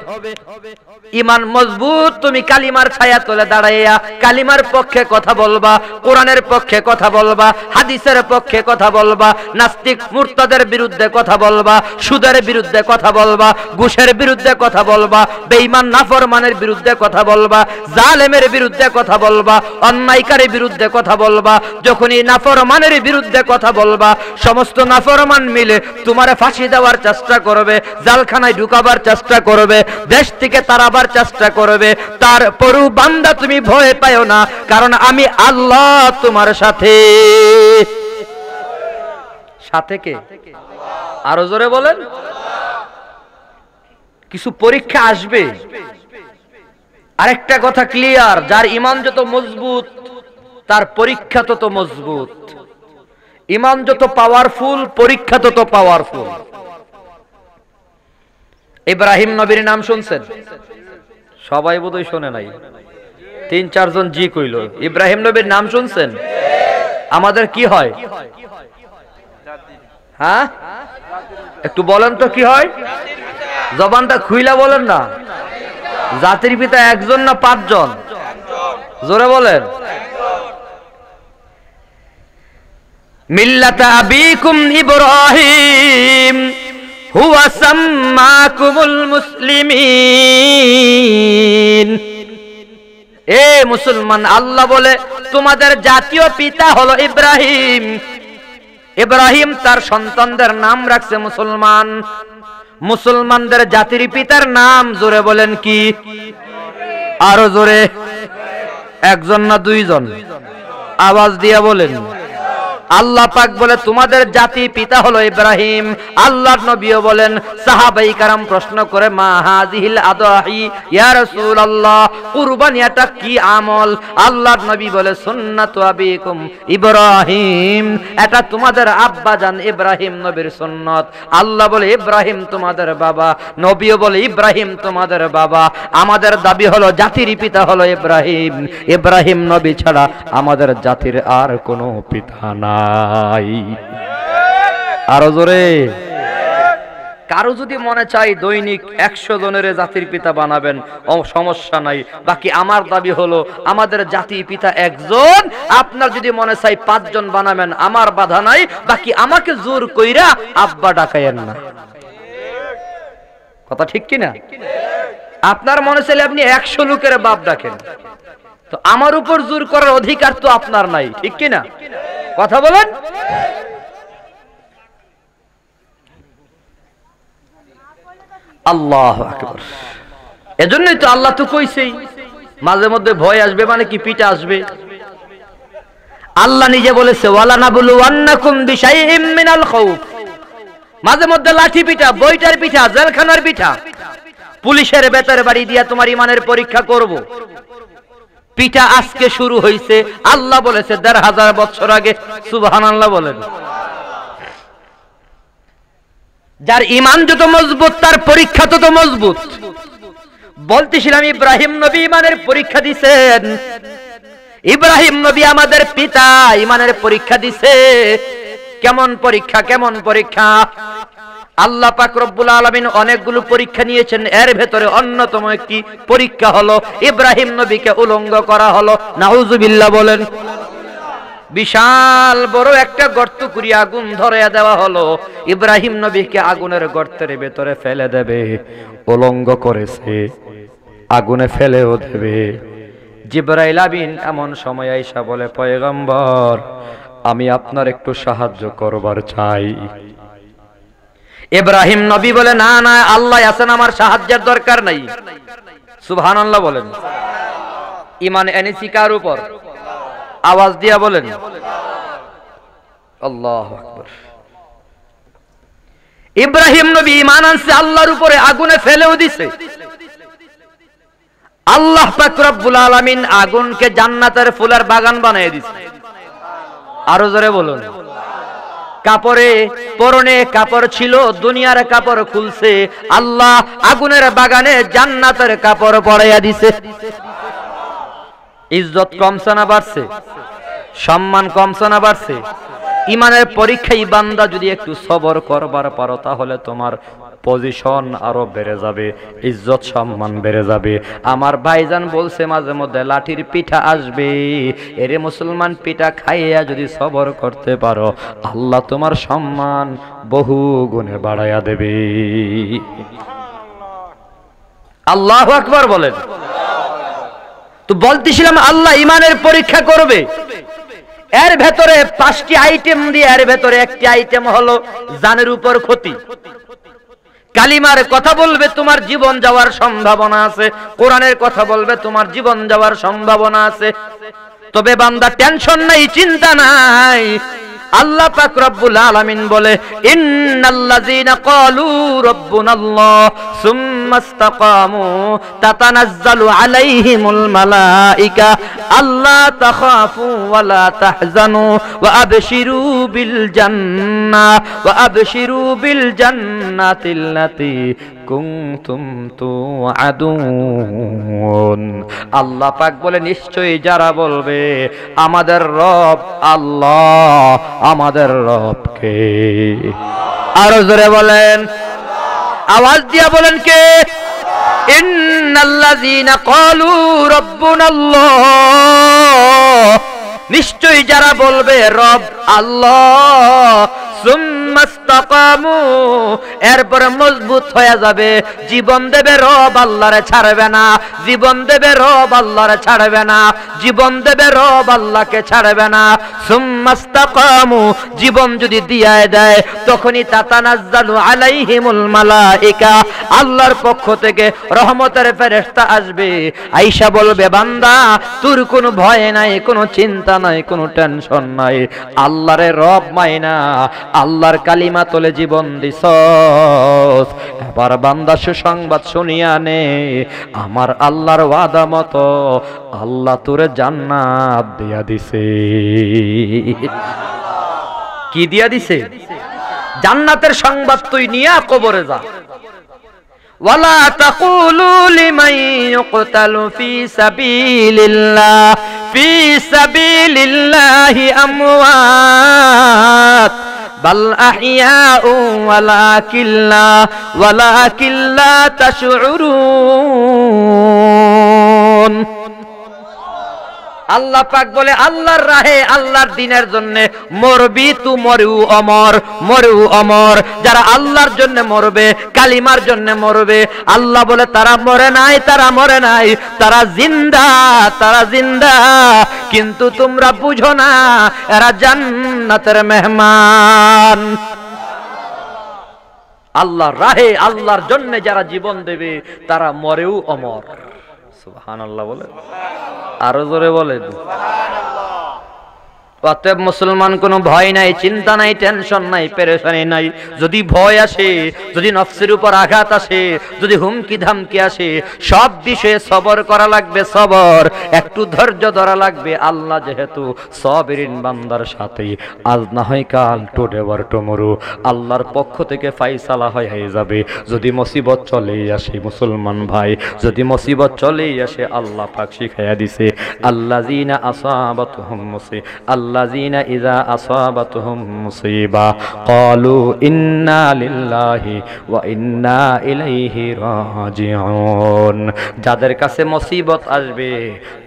ইমান মজবুত তুমি কালিমার ছায়া তলে দাঁড়াইয়া কালিমার পক্ষে কথা বলবা কোরআনের পক্ষে কথা বলবা হাদিসের পক্ষে কথা বলবা নাস্তিক মুরতাদের বিরুদ্ধে কথা বলবা সুদের বিরুদ্ধে কথা বলবা ঘুষের বিরুদ্ধে কথা বলবা বেঈমান নাফরমানের বিরুদ্ধে কথা বলবা জালেমের বিরুদ্ধে কথা বলবা অন্যায়কারীর বিরুদ্ধে কথা বলবা যখনই নাফরমানের বিরুদ্ধে কথা বলবা সমস্ত নাফরমান মিলে তোমারে ফাঁসি দেওয়ার চেষ্টা করবে জালখানায় ঢুকাবার চেষ্টা করবে দেশ থেকে তারা পাবার চেষ্টা করবে তারপরও বান্দা তুমি ভয় পায় না কারণ আমি আল্লাহ তোমার সাথে সাথে কে আরো জোরে বলেন কিছু পরীক্ষা আসবে আরেকটা কথা ক্লিয়ার যার ইমান যত মজবুত তার পরীক্ষা তত মজবুত ইমান যত পাওয়ারফুল পরীক্ষা তত পাওয়ারফুল ইব্রাহিম নবীর নাম শুনছেন সবাই বোধহয় শোনে নাই তিন চারজন জি কইল ইব্রাহিম নবীর নাম শুনছেন আমাদের কি হয় হ্যাঁ একটু বলেন তো কি হয় জবানটা খুইলা বলেন না জাতির পিতা একজন না পাঁচজন জোরে বলেন মিল্লাতা আবিকুম ইব্রাহিম এ মুসলমান আল্লাহ বলে তোমাদের জাতীয় পিতা হলো ইব্রাহিম ইব্রাহিম তার সন্তানদের নাম রাখছে মুসলমান মুসলমানদের জাতির পিতার নাম জোরে বলেন কি আরো জোরে একজন না দুইজন আওয়াজ দিয়া বলেন আল্লাহ পাক বলে তোমাদের জাতি পিতা হলো ইব্রাহিম আল্লাহর নবীও বলেন সাহাবাই কারাম প্রশ্ন করে মা হাজিহিল আদাহি ইয়া রাসূলুল্লাহ কুরবানিটা কি আমল আল্লাহর নবী বলে সুন্নাতু আবিকুম ইব্রাহিম এটা তোমাদের আব্বা জান ইব্রাহিম নবীর সুন্নাত আল্লাহ বলে ইব্রাহিম তোমাদের বাবা নবীও বলে ইব্রাহিম তোমাদের বাবা আমাদের দাবি হলো জাতির পিতা হলো ইব্রাহিম ইব্রাহিম নবী ছাড়া আমাদের জাতির আর কোনো পিতা না নাই আরো জোরে কারো যদি মনে চাই দৈনিক একশো জনের জাতির পিতা বানাবেন সমস্যা নাই বাকি আমার দাবি হলো আমাদের জাতির পিতা একজন আপনার যদি মনে চাই পাঁচজন বানাবেন আমার বাধা নাই বাকি আমাকে জোর কইরা আব্বা ডাকাইয়েন না কথা ঠিক কিনা আপনার মনে চাইলে আপনি একশো লোকের বাপ ডাকেন তো আমার উপর জোর করার অধিকার তো আপনার নাই ঠিক কিনা কথা বলেন আল্লাহ এজন্যই তো আল্লাহ তো কইছেই মাঝে মধ্যে ভয় আসবে মানে কি পিঠা আসবে আল্লাহ নিজে বলেছে ওয়ালা না বলু আন্নাকুম বিশাইহিম মিনাল মাঝে মধ্যে লাঠি পিঠা বইটার পিঠা জেলখানার পিঠা পুলিশের বেতার বাড়ি দিয়া তোমার ইমানের পরীক্ষা করব পিঠা আজকে শুরু হয়েছে আল্লাহ বলেছে দেড় হাজার বছর আগে সুবহান আল্লাহ বলেন যার ইমান যত মজবুত তার পরীক্ষা তত মজবুত বলতেছিলাম ইব্রাহিম নবী ইমানের পরীক্ষা দিছেন ইব্রাহিম নবী আমাদের পিতা ইমানের পরীক্ষা দিছে কেমন পরীক্ষা কেমন পরীক্ষা আল্লাহ পাক রব্বুল আলমিন অনেকগুলো পরীক্ষা নিয়েছেন এর ভেতরে অন্যতম একটি পরীক্ষা হলো ইব্রাহিম নবীকে উলঙ্গ করা হলো নাহুজুবিল্লা বলেন বিশাল বড় একটা গর্ত করি আগুন ধরে দেওয়া হলো ইব্রাহিম নবীকে আগুনের গর্তের ভেতরে ফেলে দেবে উলঙ্গ করেছে আগুনে ফেলেও দেবে জিব্রাইল আবিন এমন সময় আইসা বলে পয়গম্বর আমি আপনার একটু সাহায্য করবার চাই ইব্রাহিম নবী বলে না না আল্লাহ আসেন আমার সাহায্যের দরকার নাই সুহান আল্লাহ বলেন ইমান এনেছি কার উপর আওয়াজ দিয়া বলেন আল্লাহ ইব্রাহিম নবী ইমান আনছে আল্লাহর উপরে আগুনে ফেলেও দিছে আল্লাহ রব্বুল আলামিন আগুনকে জান্নাতের ফুলের বাগান বানিয়ে দিছে আরো জোরে বলুন কাপড়ে পরনে কাপড় ছিল দুনিয়ার কাপড় খুলছে আল্লাহ আগুনের বাগানে জান্নাতের কাপড় পড়াইয়া দিছে ইজ্জত কমছে না বাড়ছে সম্মান কমছে না বাড়ছে ইমানের পরীক্ষায় বান্দা যদি একটু সবর করবার পারো তাহলে তোমার পজিশন আরো বেড়ে যাবে ইজ্জত সম্মান বেড়ে যাবে আমার ভাইজান বলছে মাঝে মধ্যে লাঠির পিঠা আসবে এরে মুসলমান পিঠা খাইয়া যদি সবর করতে পারো আল্লাহ তোমার সম্মান বহু গুণে বাড়াইয়া দেবে আল্লাহ আকবর বলেন তো বলতেছিলাম আল্লাহ ইমানের পরীক্ষা করবে এর ভেতরে পাঁচটি আইটেম দিয়ে এর ভেতরে একটি আইটেম হলো জানের উপর ক্ষতি কালিমার কথা বলবে তোমার জীবন যাওয়ার সম্ভাবনা আছে কোরআনের কথা বলবে তোমার জীবন যাওয়ার সম্ভাবনা আছে তবে বান্দা টেনশন নাই চিন্তা নাই আল্লাহ পাক রব্বুল আলামিন বলে ইন্নাল্লাযিনা ক্বালু রাব্বুনাল্লাহ সুম্মা ثم استقاموا تتنزل عليهم الملائكة ألا تخافوا ولا تحزنوا وأبشروا بالجنة وأبشروا بالجنة التي كنتم توعدون الله পাক বলে নিশ্চয় যারা বলবে আমাদের রব আল্লাহ আমাদের রবকে كي জোরে বলেন আওয়াজ দিয়া বলেন কে নিশ্চয়ই যারা বলবে রব আল্লাহ এরপরে মজবুত হয়ে যাবে জীবন দেবে রব আল্লাহরে ছাড়বে না জীবন দেবে রব আল্লাহরে ছাড়বে না জীবন দেবে রব আল্লাহকে ছাড়বে না সুম্মাস্তাকামু জীবন যদি দিয়ে দেয় তখনই তাতানাজ্জালু আলাইহিমুল মালাইকা আল্লাহর পক্ষ থেকে রহমতের ফেরেশতা আসবে আইসা বলবে বান্দা তোর কোনো ভয় নাই কোনো চিন্তা নাই কোনো টেনশন নাই আল্লাহরে রব মাইনা আল্লাহর কালিমা মাতলে জীবন দিস এবার বান্দা সুসংবাদ শুনিয়া নে আমার আল্লাহর ওয়াদা মতো আল্লাহ তোরে জান্নাত দিয়া দিছে কি দিয়া দিছে জান্নাতের সংবাদ তুই নিয়া কবরে যা ওয়ালা তাকুলু লিমান ইউকতালু ফি সাবিলিল্লাহ في سبيل الله أموات بل أحياء ولكن لا ولكن لا تشعرون আল্লাহ পাক বলে আল্লাহর রাহে আল্লাহর দিনের জন্য মরবি তু মরু অমর মরু অমর যারা আল্লাহর জন্য মরবে কালিমার জন্য মরবে আল্লাহ বলে তারা মরে নাই তারা মরে নাই তারা জিন্দা তারা জিন্দা কিন্তু তোমরা বুঝো না এরা জান্নাতের মেহমান আল্লাহ রাহে আল্লাহর জন্য যারা জীবন দেবে তারা মরেও অমর সুহান আল্লাহ বলেন আরো জোরে বলে অতএব মুসলমান কোনো ভয় নাই চিন্তা নাই টেনশন নাই পেরেশানি নাই যদি ভয় আসে যদি নফসের উপর আঘাত আসে যদি হুমকি ধামকি আসে সব বিষয়ে সবর করা লাগবে সবর একটু ধৈর্য ধরা লাগবে আল্লাহ যেহেতু সবেরিন বান্দার সাথে আজ না হয় কাল টোটেবার টোমরু আল্লাহর পক্ষ থেকে ফাইসালা হয়ে যাবে যদি মুসিবত চলেই আসে মুসলমান ভাই যদি মুসিবত চলেই আসে আল্লাহ পাক শিখাইয়া দিছে আল্লাহ জিনা আসাবাত আল্লাহ আল্লাযীনা ইযা আসাবাতুহুম মুসিবা ক্বালু ইন্না লিল্লাহি ওয়া ইন্না ইলাইহি রাজিউন যাদের কাছে মুসিবত আসবে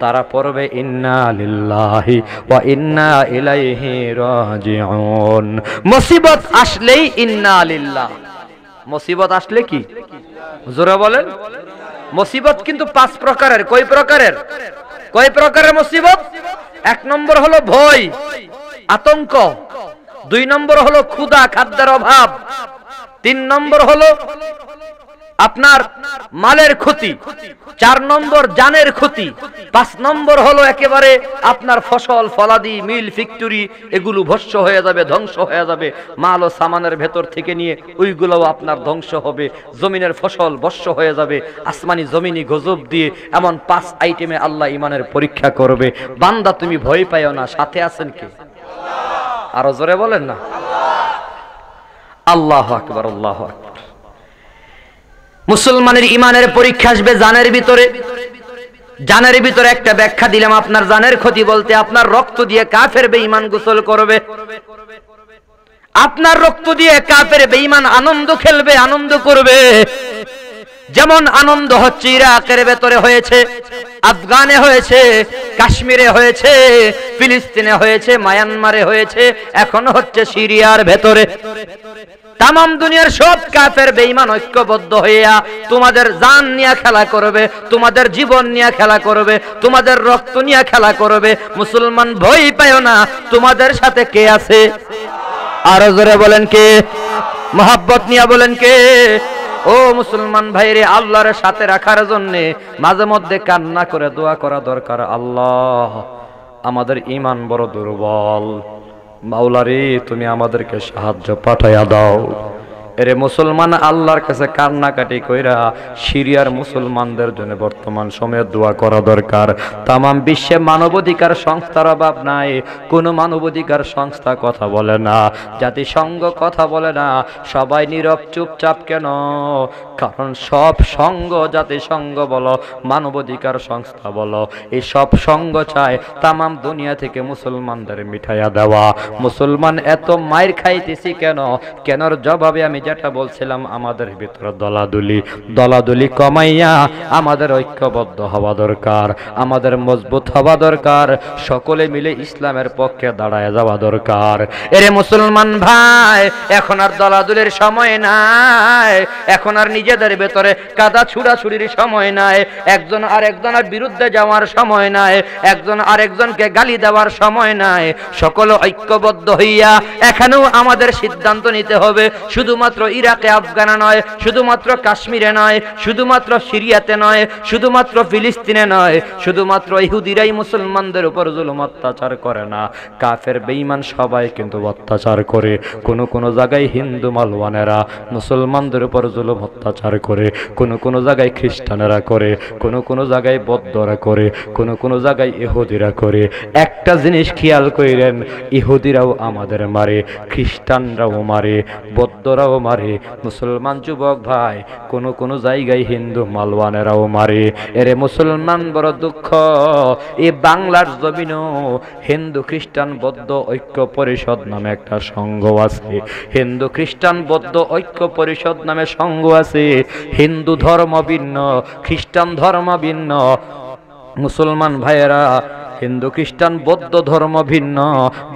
তারা পড়বে ইন্না লিল্লাহি ওয়া ইন্না ইলাইহি রাজিউন মুসিবত আসলেই ইন্না লিল্লাহ মুসিবত আসলে কি জোরে বলেন মুসিবত কিন্তু পাঁচ প্রকারের কয় প্রকারের কয় প্রকারের মুসিবত এক নম্বর হলো ভয় আতঙ্ক দুই নম্বর হলো ক্ষুদা খাদ্যের অভাব তিন নম্বর হলো আপনার মালের ক্ষতি চার নম্বর জানের ক্ষতি পাঁচ নম্বর হলো একেবারে আপনার ফসল ফলাদি মিল ফিক্টরি এগুলো ভস্য হয়ে যাবে ধ্বংস হয়ে যাবে মাল ও সামানের ভেতর থেকে নিয়ে ওইগুলোও আপনার ধ্বংস হবে জমিনের ফসল ভস্য হয়ে যাবে আসমানি জমিনি গজব দিয়ে এমন পাঁচ আইটেমে আল্লাহ ইমানের পরীক্ষা করবে বান্দা তুমি ভয় পাইও না সাথে আছেন কি আরো জোরে বলেন না আল্লাহ আকবর আল্লাহ আকবর মুসলমানের ইমানের পরীক্ষা আসবে জানের ভিতরে জানের ভিতরে একটা ব্যাখ্যা দিলাম আপনার জানের ক্ষতি বলতে আপনার রক্ত দিয়ে কাফের বেঈমান গোসল করবে আপনার রক্ত দিয়ে কাফের বেঈমান আনন্দ খেলবে আনন্দ করবে যেমন আনন্দ হচ্ছে ইরাকের ভেতরে হয়েছে আফগানে হয়েছে কাশ্মীরে হয়েছে ফিলিস্তিনে হয়েছে মায়ানমারে হয়েছে এখন হচ্ছে সিরিয়ার ভেতরে তাম দুনিয়ার সব কাফের বেইমান ঐক্যবদ্ধ হইয়া তোমাদের জান নিয়ে খেলা করবে তোমাদের জীবন নিয়ে খেলা করবে তোমাদের রক্ত নিয়ে খেলা করবে মুসলমান ভয় পায় না তোমাদের সাথে কে আছে আরো জোরে বলেন কে মহাব্বত নিয়া বলেন কে ও মুসলমান ভাইরে আল্লাহর সাথে রাখার জন্য মাঝে মধ্যে কান্না করে দোয়া করা দরকার আল্লাহ আমাদের ইমান বড় দুর্বল মাওলারি তুমি আমাদেরকে সাহায্য পাঠাইয়া দাও এরে মুসলমান আল্লাহর কাছে কান্নাকাটি কইরা সিরিয়ার মুসলমানদের জন্য বর্তমান সময়ে দোয়া করা দরকার তামাম বিশ্বে মানবাধিকার সংস্থার অভাব নাই কোনো মানবাধিকার সংস্থা কথা বলে না জাতিসংঘ কথা বলে না সবাই নীরব চুপচাপ কেন কারণ সব সঙ্গ জাতিসংঘ বলো মানবাধিকার সংস্থা বলো এই সব সঙ্গ চায় তামাম দুনিয়া থেকে মুসলমানদের মিঠাইয়া দেওয়া মুসলমান এত মায়ের খাইতেছি কেন কেনর জবাবে আমি যেটা বলছিলাম আমাদের ভিতর দলাদুলি দলাদুলি কমাইয়া আমাদের ঐক্যবদ্ধ হওয়া দরকার আমাদের মজবুত হওয়া দরকার সকলে মিলে ইসলামের পক্ষে দাঁড়ায় যাওয়া দরকার এরে মুসলমান ভাই এখন আর দলাদুলির সময় নাই এখন আর নিজে নিজেদের ভেতরে কাদা ছুড়াছুড়ির সময় নাই একজন আরেকজনের বিরুদ্ধে যাওয়ার সময় নাই একজন আরেকজনকে গালি দেওয়ার সময় নাই সকল ঐক্যবদ্ধ হইয়া এখানেও আমাদের সিদ্ধান্ত নিতে হবে শুধুমাত্র ইরাকে আফগান নয় শুধুমাত্র কাশ্মীরে নয় শুধুমাত্র সিরিয়াতে নয় শুধুমাত্র ফিলিস্তিনে নয় শুধুমাত্র ইহুদিরাই মুসলমানদের উপর জুলুম অত্যাচার করে না কাফের বেঈমান সবাই কিন্তু অত্যাচার করে কোনো কোনো জায়গায় হিন্দু মালওয়ানেরা মুসলমানদের উপর জুলুম অত্যাচার প্রচার করে কোনো কোনো জায়গায় খ্রিস্টানেরা করে কোনো কোনো জায়গায় বদ্ধরা করে কোনো কোনো জায়গায় ইহুদিরা করে একটা জিনিস খেয়াল করিলেন ইহুদিরাও আমাদের মারে খ্রিস্টানরাও মারে বদ্ধরাও মারে মুসলমান যুবক ভাই কোনো কোনো জায়গায় হিন্দু মালওয়ানেরাও মারে এরে মুসলমান বড় দুঃখ এ বাংলার জমিনও হিন্দু খ্রিস্টান বদ্ধ ঐক্য পরিষদ নামে একটা সংঘ আছে হিন্দু খ্রিস্টান বদ্ধ ঐক্য পরিষদ নামে সংঘ আছে হিন্দু ধর্ম ভিন্ন খ্রিস্টান ধর্ম ভিন্ন মুসলমান ভাইয়েরা হিন্দু খ্রিস্টান বৌদ্ধ ধর্ম ভিন্ন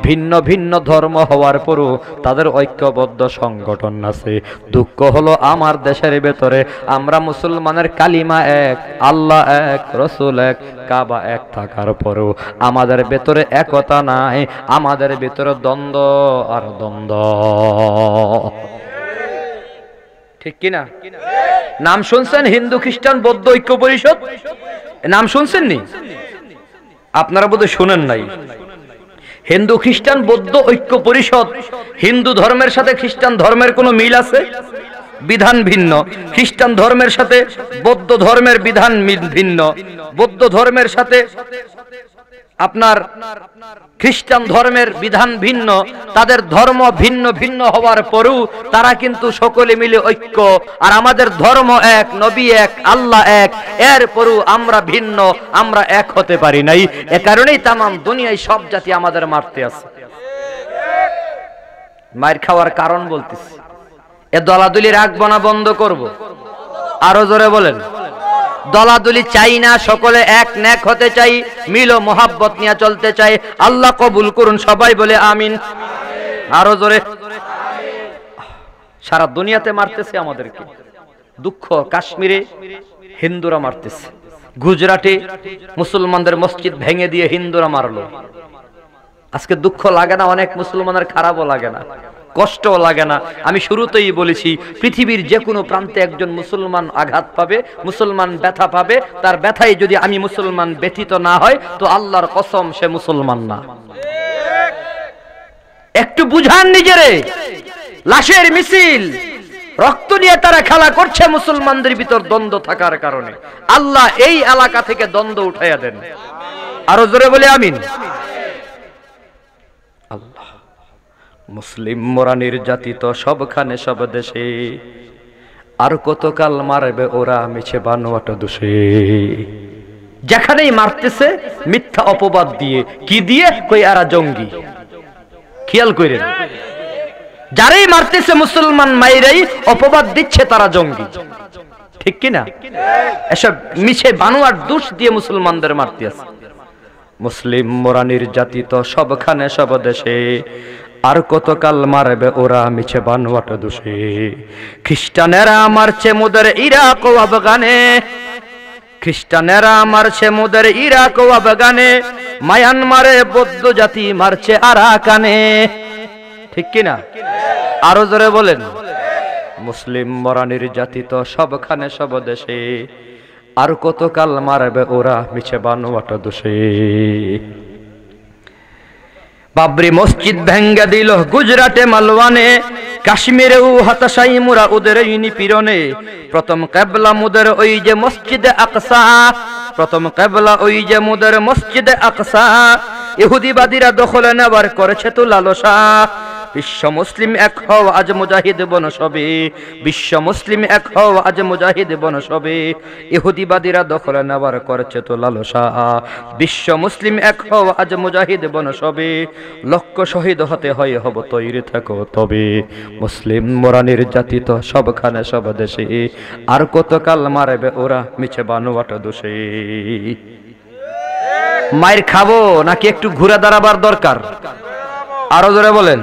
ভিন্ন ভিন্ন ধর্ম হওয়ার পরও তাদের ঐক্যবদ্ধ সংগঠন আছে দুঃখ হলো আমার দেশের ভেতরে আমরা মুসলমানের কালিমা এক আল্লাহ এক রসুল এক কাবা এক থাকার পরও আমাদের ভেতরে একতা নাই আমাদের ভেতরে দ্বন্দ্ব আর দ্বন্দ্ব ঠিক কিনা নাম শুনছেন হিন্দু খ্রিস্টান বৌদ্ধ ঐক্য পরিষদ নাম শুনছেন নি আপনারা বোধহয় শোনেন নাই হিন্দু খ্রিস্টান বৌদ্ধ ঐক্য পরিষদ হিন্দু ধর্মের সাথে খ্রিস্টান ধর্মের কোনো মিল আছে বিধান ভিন্ন খ্রিস্টান ধর্মের সাথে বৌদ্ধ ধর্মের বিধান ভিন্ন বৌদ্ধ ধর্মের সাথে আপনার খ্রিস্টান ধর্মের বিধান ভিন্ন তাদের ধর্ম ভিন্ন ভিন্ন হওয়ার পরেও তারা কিন্তু সকলে মিলে ঐক্য আর আমাদের ধর্ম এক নবী এক আল্লাহ এক এর পরেও আমরা ভিন্ন আমরা এক হতে পারি নাই এ কারণেই তামাম দুনিয়ায় সব জাতি আমাদের মারতে আছে মায়ের খাওয়ার কারণ বলতেছি এ দলাদলি রাখবো না বন্ধ করব আরো জোরে বলেন দলাদুলি চাই না সকলে এক ন্যাক হতে চাই মিল ও মোহাব্বত নিয়ে চলতে চাই আল্লাহ কবুল করুন সবাই বলে আমিন আরো জোরে সারা দুনিয়াতে মারতেছে আমাদেরকে দুঃখ কাশ্মীরে হিন্দুরা মারতেছে গুজরাটে মুসলমানদের মসজিদ ভেঙে দিয়ে হিন্দুরা মারলো আজকে দুঃখ লাগে না অনেক মুসলমানের খারাপও লাগে না কষ্ট লাগে না আমি শুরুতেই বলেছি পৃথিবীর যে কোনো প্রান্তে একজন মুসলমান আঘাত পাবে মুসলমান ব্যথা পাবে তার ব্যথায় যদি আমি মুসলমান ব্যথিত না হয় তো আল্লাহর কসম সে মুসলমান না একটু বুঝান নিজেরে লাশের মিছিল রক্ত নিয়ে তারা খেলা করছে মুসলমানদের ভিতর দ্বন্দ্ব থাকার কারণে আল্লাহ এই এলাকা থেকে দ্বন্দ্ব উঠাইয়া দেন আরো জোরে বলে আমিন মুসলিম মোরা নির্যাতিত সবখানে সব দেশে আর কতকাল মারবে ওরা মিছে বানোয়াট দোষে যেখানেই মারতেছে মিথ্যা অপবাদ দিয়ে কি দিয়ে কই আরা জঙ্গি খেয়াল করে যারাই মারতেছে মুসলমান মাইরাই অপবাদ দিচ্ছে তারা জঙ্গি ঠিক কিনা এসব মিছে বানোয়ার দোষ দিয়ে মুসলমানদের মারতে আছে মুসলিম মোরা নির্যাতিত সবখানে সব দেশে আর কতকাল মারবে ওরা মিছে বানোয়াট দোষে খ্রিস্টানেরা মারছে মোদের ইরাক ও আফগানে খ্রিস্টানেরা মারছে মোদের ইরাক ও আফগানে মায়ানমারে বৌদ্ধ জাতি মারছে আরাকানে ঠিক কিনা আরো জোরে বলেন মুসলিম মরা নির্যাতিত সবখানে সব দেশে আর কতকাল মারবে ওরা মিছে বানোয়াট দোষে বাবরি মসজিদ ভেঙ্গে দিল গুজরাটে মালওয়ানে কাশ্মীরে উ হতাশাই মুরা ওদের নিপীড়নে প্রথম কেবলা মুদের ওই যে মসজিদে আকসা প্রথম কেবলা ওই যে মুদের মসজিদে আকসা ইহুদিবাদীরা দখলে নেবার করেছে তো লালসা বিশ্ব মুসলিম এক হও আজ মুজাহিদ বন সবে বিশ্ব মুসলিম এক হও আজ মুজাহিদ বন সবে ইহুদিবাদীরা দখলে নেওয়ার করছে তো লালসা বিশ্ব মুসলিম এক হও আজ মুজাহিদ বন সবে লক্ষ শহীদ হতে হয় হব তৈরি থাকো তবে মুসলিম মোরা নির্যাতিত সবখানে সব দেশে আর কতকাল মারবে ওরা মিছে বানোয়াট দোষে মায়ের খাবো নাকি একটু ঘুরে দাঁড়াবার দরকার আরো জোরে বলেন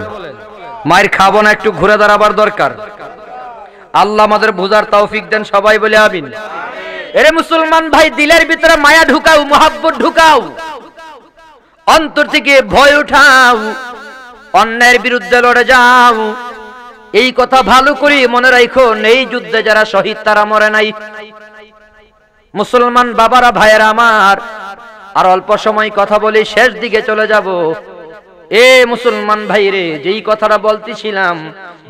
মায়ের খাবো না একটু ঘুরে দাঁড়াবার দরকার আল্লাহ আমাদের বোঝার তৌফিক দেন সবাই বলে আবিন এরে মুসলমান ভাই দিলের ভিতরে মায়া ঢুকাও মোহাব্বত ঢুকাও অন্তর থেকে ভয় উঠাও অন্যায়ের বিরুদ্ধে লড়ে যাও এই কথা ভালো করে মনে রাখো এই যুদ্ধে যারা শহীদ তারা মরে নাই মুসলমান বাবারা ভাইয়েরা আমার আর অল্প সময় কথা বলি শেষ দিকে চলে যাব এ মুসলমান ভাইরে যেই কথাটা বলতেছিলাম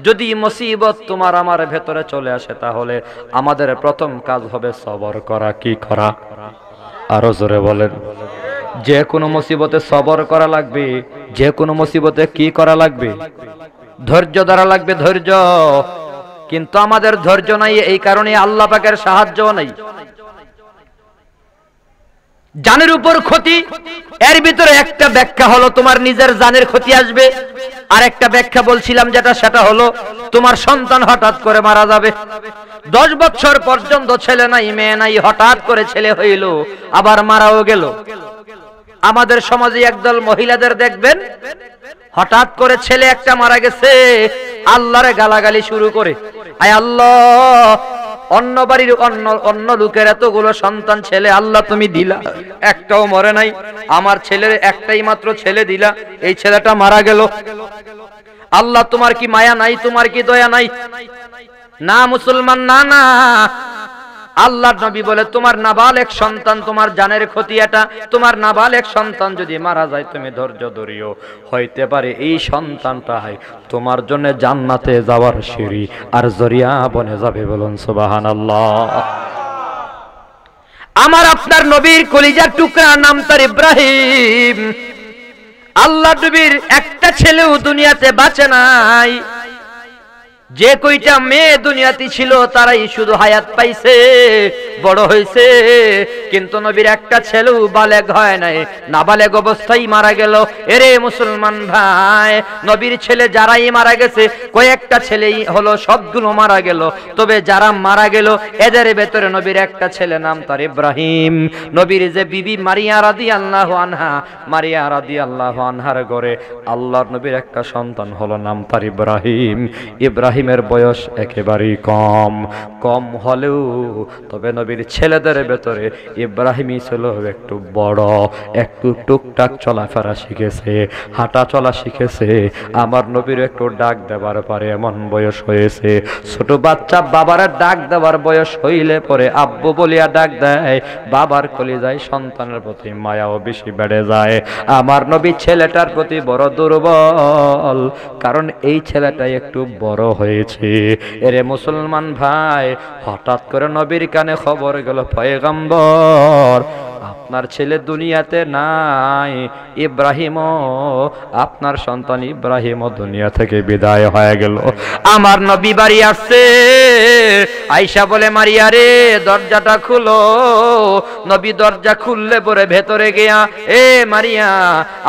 যদি মুসিবত তোমার আমার ভেতরে চলে আসে তাহলে আমাদের প্রথম কাজ হবে সবর করা কি করা আরো জোরে বলেন যে কোনো মুসিবতে সবর করা লাগবে যে কোনো মুসিবতে কি করা লাগবে ধৈর্য ধরা লাগবে ধৈর্য কিন্তু আমাদের ধৈর্য নাই এই কারণে আল্লাহ পাকের সাহায্য নাই জানের উপর ক্ষতি এর ভিতরে একটা ব্যাখ্যা হলো তোমার নিজের জানের ক্ষতি আসবে আর একটা ব্যাখ্যা বলছিলাম যেটা সেটা হলো তোমার সন্তান হঠাৎ করে মারা যাবে দশ বছর পর্যন্ত ছেলে নাই মেয়ে নাই হঠাৎ করে ছেলে হইল আবার মারাও গেল আমাদের সমাজে একদল মহিলাদের দেখবেন হঠাৎ করে ছেলে একটা মারা গেছে আল্লাহরে গালাগালি শুরু করে আয় আল্লাহ অন্য বাড়ির অন্য অন্য লোকের এতগুলো সন্তান ছেলে আল্লাহ তুমি দিলা একটাও মরে নাই আমার ছেলের একটাই মাত্র ছেলে দিলা এই ছেলেটা মারা গেল আল্লাহ তোমার কি মায়া নাই তোমার কি দয়া নাই না মুসলমান না না আল্লাহর নবী বলে তোমার নাবাল এক সন্তান তোমার জানের ক্ষতি এটা তোমার নাবাল এক সন্তান যদি মারা যায় তুমি ধৈর্য ধরিও হইতে পারে এই সন্তানটা হয় তোমার জন্য জান্নাতে যাওয়ার সিঁড়ি আর জরিয়া বনে যাবে বলুন সুবাহান আল্লাহ আমার আপনার নবীর কলিজার টুকরা নাম তার ইব্রাহিম আল্লাহ নবীর একটা ছেলেও দুনিয়াতে বাঁচে নাই যে কইটা মেয়ে দুনিয়াতে ছিল তারাই শুধু হায়াত পাইছে বড় হয়েছে কিন্তু নবীর একটা ছেলেও বালেগ হয় নাই বালেগ অবস্থায় মারা গেল এরে মুসলমান ভাই নবীর ছেলে যারাই মারা গেছে কয়েকটা ছেলেই হলো সবগুলো মারা গেল তবে যারা মারা গেল এদের ভেতরে নবীর একটা ছেলে নাম তার ইব্রাহিম নবীর যে বিবি মারিয়া রাদি আল্লাহ আনহা মারিয়া রাদি আল্লাহ আনহার ঘরে আল্লাহর নবীর একটা সন্তান হলো নাম তার ইব্রাহিম ইব্রাহিম ইব্রাহিমের বয়স একেবারেই কম কম হলেও তবে নবীর ছেলেদের ভেতরে ইব্রাহিমই ছিল একটু বড় একটু টুকটাক চলাফেরা শিখেছে হাঁটা চলা শিখেছে আমার নবীর একটু ডাক দেবার পরে এমন বয়স হয়েছে ছোট বাচ্চা বাবার ডাক দেবার বয়স হইলে পরে আব্বু বলিয়া ডাক দেয় বাবার যায় সন্তানের প্রতি মায়াও বেশি বেড়ে যায় আমার নবী ছেলেটার প্রতি বড় দুর্বল কারণ এই ছেলেটাই একটু বড় হয়ে হয়েছে এরে মুসলমান ভাই হঠাৎ করে নবীর কানে খবর গেল পয়গম্বর আপনার ছেলে দুনিয়াতে নাই ইব্রাহিম আপনার সন্তান ইব্রাহিম দুনিয়া থেকে বিদায় হয়ে গেল আমার নবী বাড়ি আসছে আইসা বলে মারিয়া রে দরজাটা খুলো নবী দরজা খুললে পরে ভেতরে গিয়া এ মারিয়া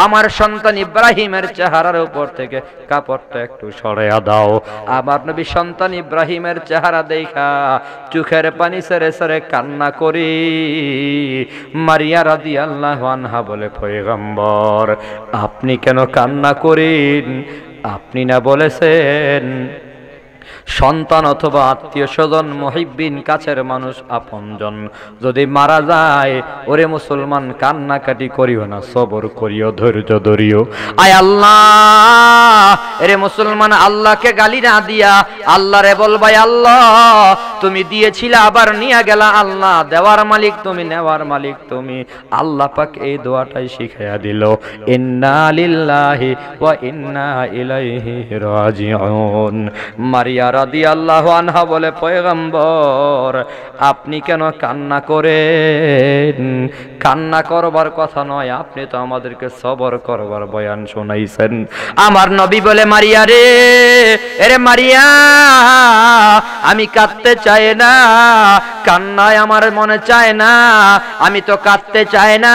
আমার সন্তান ইব্রাহিমের চেহারার উপর থেকে কাপড়টা একটু সরাইয়া দাও আবার আমার নবী সন্তান ইব্রাহিমের চেহারা দেখা চোখের পানি সেরে সেরে কান্না করি মারিয়া রাদি আল্লাহ আনহা বলে পয়গম্বর আপনি কেন কান্না করেন আপনি না বলেছেন সন্তান অথবা আত্মীয় স্বজন মহিবিন কাছের মানুষ আপনজন যদি মারা যায় ওরে মুসলমান কান্নাকাটি করিও না সবর করিও ধৈর্য ধরিও আয় আল্লাহ এরে মুসলমান আল্লাহকে গালি না দিয়া আল্লাহ রে ভাই আল্লাহ তুমি দিয়েছিলে আবার নিয়ে গেলা আল্লাহ দেওয়ার মালিক তুমি নেওয়ার মালিক তুমি আল্লাহ পাক এই দোয়াটাই শিখাইয়া দিল ইন্না লিল্লাহি ওয়া ইন্না ইলাইহি রাজিউন মারিয়া আনহা বলে পয়গম্বর আপনি কেন কান্না করেন কান্না করবার কথা নয় আপনি তো আমাদেরকে সবর করবার বয়ান শোনাইছেন আমার নবী বলে মারিয়া রে এরে মারিয়া আমি কাঁদতে চাই না কান্নায় আমার মনে চায় না আমি তো কাঁদতে চাই না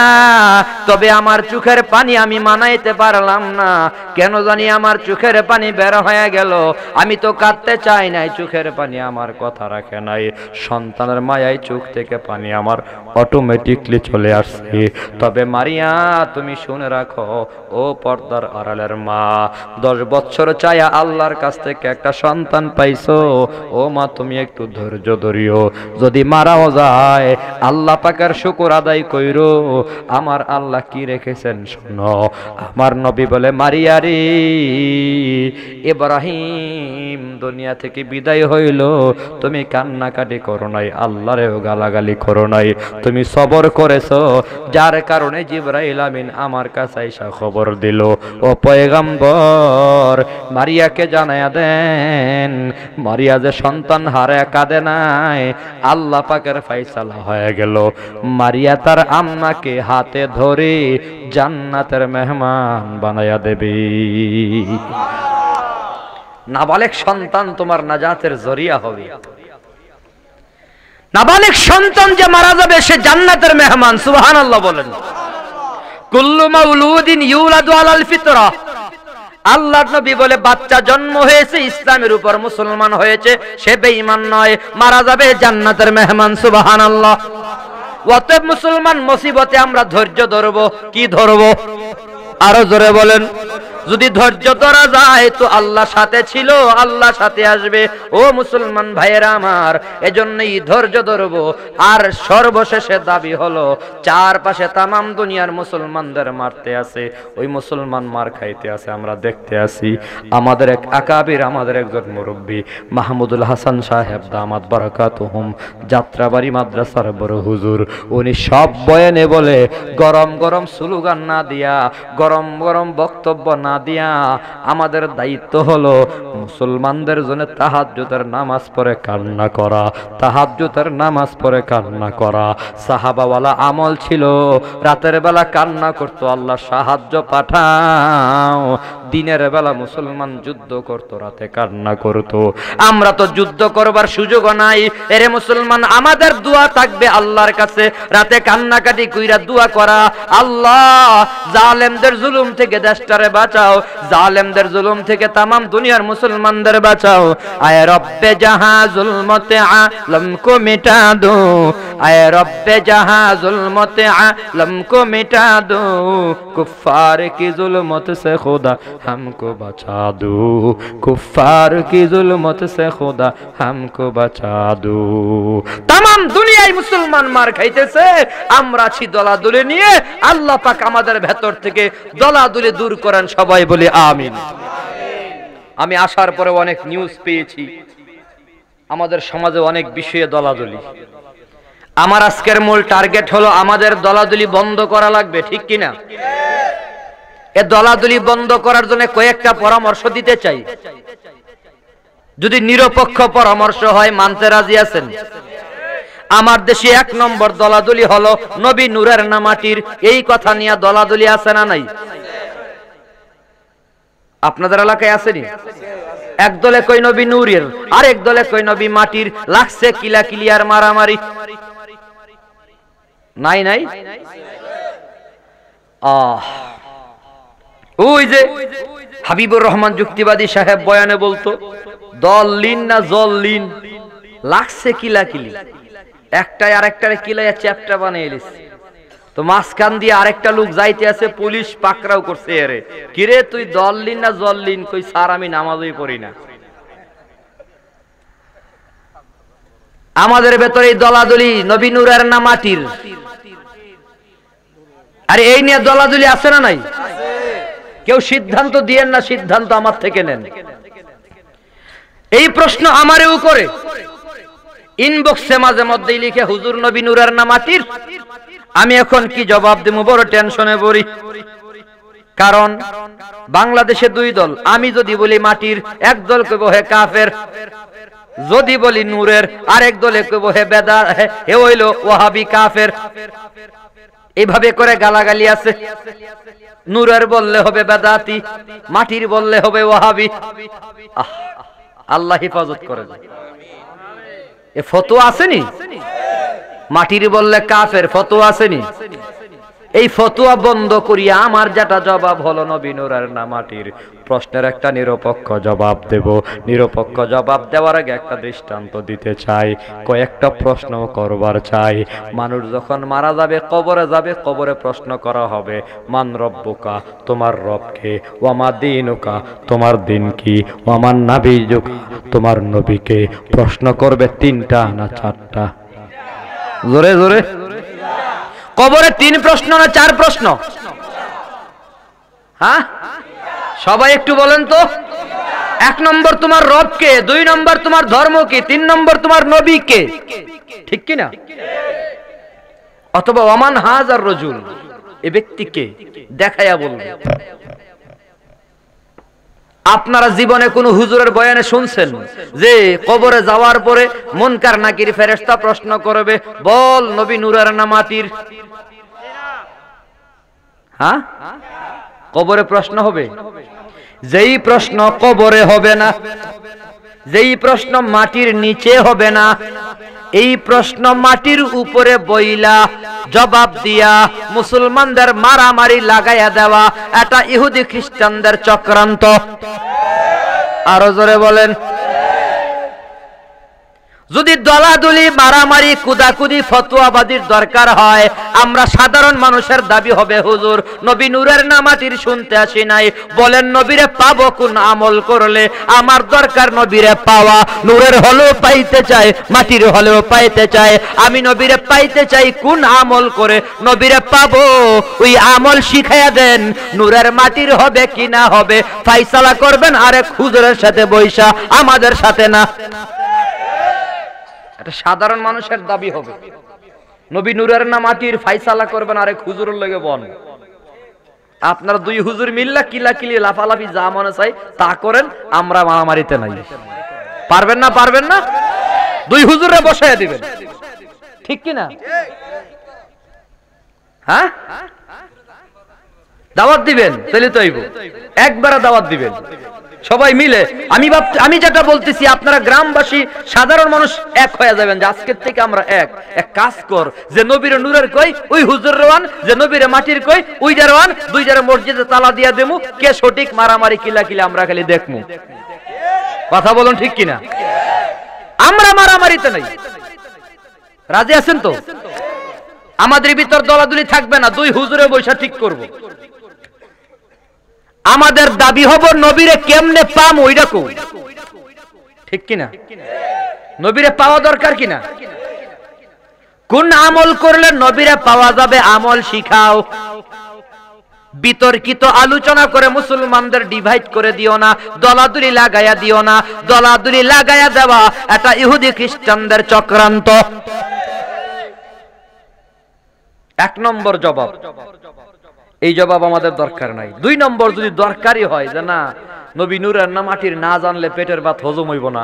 তবে আমার চোখের পানি আমি মানাইতে পারলাম না কেন জানি আমার চোখের পানি বের হয়ে গেল আমি তো কাঁদতে চাই চাই নাই চোখের পানি আমার কথা রাখে নাই সন্তানের মায়াই চোখ থেকে পানি আমার অটোমেটিকলি চলে আসছে তবে মারিয়া তুমি শুনে রাখো ও পর্দার আড়ালের মা দশ বছর চায়া আল্লাহর কাছ থেকে একটা সন্তান পাইছো ও মা তুমি একটু ধৈর্য ধরিও যদি মারাও যায় আল্লাহ পাকার শুকুর আদায় কইরো আমার আল্লাহ কি রেখেছেন শোনো আমার নবী বলে মারিয়ারি ইব্রাহিম দুনিয়া থেকে বিদায় হইল তুমি কান্নাকাটি করো নাই আল্লাহরেও গালাগালি করো নাই তুমি সবর করেছ যার কারণে জিব্রাইল আমিন আমার কাছে এসা খবর দিল ও পয়গম্বর মারিয়াকে জানায় দেন মারিয়া যে সন্তান হারে কাঁদে নাই আল্লাহ পাকের ফাইসালা হয়ে গেল মারিয়া তার আম্মাকে হাতে ধরে জান্নাতের মেহমান বানায়া দেবে নাবালেক সন্তান তোমার নাজাতের জরিয়া হবে নাবালেক সন্তান যে মারা যাবে সে জান্নাতের মেহমান সুবাহান আল্লাহ বলেন কুল্লু মাউলুদিন ইউলাদু আলাল ফিতরা আল্লাহর নবী বলে বাচ্চা জন্ম হয়েছে ইসলামের উপর মুসলমান হয়েছে সে বেঈমান নয় মারা যাবে জান্নাতের মেহমান আল্লাহ অতএব মুসলমান মুসিবতে আমরা ধৈর্য ধরব কি ধরব আরো জোরে বলেন যদি ধৈর্য ধরা যায় তো আল্লাহ সাথে ছিল আল্লাহ সাথে আসবে ও মুসলমান ভাইয়েরা আমার এজন্যই ধৈর্য ধরব আর সর্বশেষে দাবি হলো চারপাশে তামাম দুনিয়ার মুসলমানদের মারতে আছে ওই মুসলমান মার খাইতে আছে আমরা দেখতে আছি আমাদের এক আকাবির আমাদের একজন মুরব্বী মাহমুদুল হাসান সাহেব দামাত বারাকাত হোম যাত্রাবাড়ি মাদ্রাসার বড় হুজুর উনি সব বয়ানে বলে গরম গরম স্লোগান না দিয়া গরম গরম বক্তব্য না দিয়া আমাদের দায়িত্ব হলো মুসলমানদের জন্য তাহাজ্যতের নামাজ পড়ে কান্না করা তাহাজ্যতের নামাজ পড়ে কান্না করা সাহাবাওয়ালা আমল ছিল রাতের বেলা কান্না করতো আল্লাহ সাহায্য পাঠাও দিনের বেলা মুসলমান যুদ্ধ করতো রাতে কান্না করত আমরা তো যুদ্ধ করবার সুযোগ নাই এরে মুসলমান আমাদের দোয়া থাকবে আল্লাহর কাছে রাতে কান্নাকাটি কুইরা দোয়া করা আল্লাহ জালেমদের জুলুম থেকে দেশটারে বাঁচাও জালেমদের জুলুম থেকে তামাম দুনিয়ার মুসলমানদের বাঁচাও আয় রব্বে জাহা জুলমতে আলম কো মিটা দো আয় রব্বে জাহা জুলমতে আলম কো মিটা দো কুফার কি জুলমত সে খোদা हमको बचा दो कुफार की जुलमत से खुदा हमको बचा दो तमाम দুনিয়ায় মুসলমান মার খাইতেছে আমরা আছি দলাদলে নিয়ে আল্লাহ পাক আমাদের ভেতর থেকে দলাদলে দূর করেন সবাই বলে আমিন আমি আসার পরে অনেক নিউজ পেয়েছি আমাদের সমাজে অনেক বিষয়ে দলাদলি আমার আজকের মূল টার্গেট হলো আমাদের দলাদলি বন্ধ করা লাগবে ঠিক কিনা এ দলাদলি বন্ধ করার জন্য কয়েকটা পরামর্শ দিতে চাই যদি নিরপেক্ষ পরামর্শ হয় মানতে রাজি আছেন আমার দেশে এক নম্বর দলাদলি হলো নবী নূরের নামাটির এই কথা নিয়ে দলাদলি আছে না নাই আপনাদের এলাকায় আসেনি এক দলে কই নবী নূরের আর এক দলে কই নবী মাটির লাগছে কিলা কিলিয়ার মারামারি নাই নাই আহ ওই যে হাবিবুর রহমান যুক্তিবাদী সাহেব বয়ানে বলতো দল লিন না জল লিন লাগছে কিলা কিলি একটাই আরেকটারে কিলাই চ্যাপটা বানিয়ে লিছে তো মাঝখান দিয়ে আরেকটা লোক যাইতে আছে পুলিশ পাকরাও করছে এরে কিরে তুই লিন না জল লিন কই স্যার আমি নামাজই পড়ি না আমাদের ভেতরে দলাদলি নবী নুরের না মাটির আরে এই নিয়ে দলাদলি আছে না নাই কেউ সিদ্ধান্ত দিয়েন না সিদ্ধান্ত আমার থেকে নেন এই প্রশ্ন আমারেও করে ইনবক্সে মাঝে মধ্যেই লিখে হুজুর নবী নুরার মাতির আমি এখন কি জবাব দেবো বড় টেনশনে পড়ি কারণ বাংলাদেশে দুই দল আমি যদি বলি মাটির এক দল কেব হে কাফের যদি বলি নূরের আরেক দলে কেব হে বেদা হে হইল ওহাবি কাফের এভাবে করে গালাগালি আছে নূরের বললে হবে বেদাতি মাটির বললে হবে ওহাবি আল্লাহ হেফাজত করে এ ফতো আসেনি মাটির বললে কাফের ফতো আসেনি এই ফতুয়া বন্ধ করিয়া আমার যেটা জবাব হলো নবীনুর আর নামাটির প্রশ্নের একটা নিরপেক্ষ জবাব দেব নিরপেক্ষ জবাব দেওয়ার আগে একটা দৃষ্টান্ত দিতে চাই কয়েকটা প্রশ্ন করবার চাই মানুষ যখন মারা যাবে কবরে যাবে কবরে প্রশ্ন করা হবে মান রব্বুকা তোমার রবকে দিন দিনুকা তোমার দিন কি আমার নাবিজুকা তোমার নবীকে প্রশ্ন করবে তিনটা না চারটা জোরে জোরে কবরে তিন প্রশ্ন না চার প্রশ্ন হ্যাঁ সবাই একটু বলেন তো এক নম্বর তোমার রবকে দুই নম্বর তোমার ধর্ম কি তিন নম্বর তোমার নবী কে ঠিক কি না অথবা ওমান হাজার রজুল এ ব্যক্তিকে দেখাইয়া বলবে আপনারা জীবনে কোন হুজুরের বয়ানে শুনছেন যে কবরে যাওয়ার পরে মনকার নাকির ফেরেস্তা প্রশ্ন করবে বল নবী নুরার না মাতির হ্যাঁ কবরে প্রশ্ন হবে যেই প্রশ্ন কবরে হবে না যেই প্রশ্ন মাটির নিচে হবে না এই প্রশ্ন মাটির উপরে বইলা জবাব দিয়া মুসলমানদের মারামারি লাগাইয়া দেওয়া এটা ইহুদি খ্রিস্টানদের চক্রান্ত আরো জোরে বলেন যদি দলাদলি মারামারি কুদাকুদি ফতোয়াবাদির দরকার হয় আমরা সাধারণ মানুষের দাবি হবে হুজুর নবী নূরের নামাতির শুনতে আসি নাই বলেন নবীরে পাবো কোন আমল করলে আমার দরকার নবীরে পাওয়া নূরের হলেও পাইতে চায় মাটির হলেও পাইতে চায় আমি নবীরে পাইতে চাই কোন আমল করে নবীরে পাবো ওই আমল শিখাইয়া দেন নূরের মাটির হবে কি না হবে ফাইসালা করবেন আরেক হুজুরের সাথে বৈশা আমাদের সাথে না এটা সাধারণ মানুষের দাবি হবে নবী নুরের না মাটির ফাইসালা করবেন আরেক হুজুরের লেগে বন আপনার দুই হুজুর মিল্লা কিলা কিলি লাফালাফি যা মনে চাই তা করেন আমরা মারামারিতে নাই পারবেন না পারবেন না দুই হুজুরে বসাই দিবেন ঠিক কিনা হ্যাঁ দাওয়াত দিবেন তাহলে তো একবারে দাওয়াত দিবেন সবাই মিলে আমি আমি যেটা বলতেছি আপনারা গ্রামবাসী সাধারণ মানুষ এক হয়ে যাবেন যে আজকের থেকে আমরা এক এক কাজ কর যে নবীর নূরের কই ওই হুজুর রওয়ান যে নবীর মাটির কই ওই রওয়ান দুই যারা মসজিদে তালা দিয়ে দেবো কে সঠিক মারামারি কিলা কিলা আমরা খালি দেখমু কথা বলুন ঠিক কিনা আমরা মারামারিতে নাই রাজি আছেন তো আমাদের ভিতর দলাদুলি থাকবে না দুই হুজুরে বৈশা ঠিক করবো আমাদের দাবি হব নবীরে কেমনে পাম ওই রকম ঠিক কিনা নবীরে পাওয়া দরকার কিনা কোন আমল করলে নবীরে পাওয়া যাবে আমল শিখাও বিতর্কিত আলোচনা করে মুসলমানদের ডিভাইড করে দিও না দলাদুলি লাগায়া দিও না দলাদুলি লাগায়া দেওয়া এটা ইহুদি খ্রিস্টানদের চক্রান্ত এক নম্বর জবাব এই জবাব আমাদের দরকার নাই দুই নম্বর যদি দরকারই হয় যে না নবী নুরের না মাটির না জানলে পেটের ভাত হজম হইব না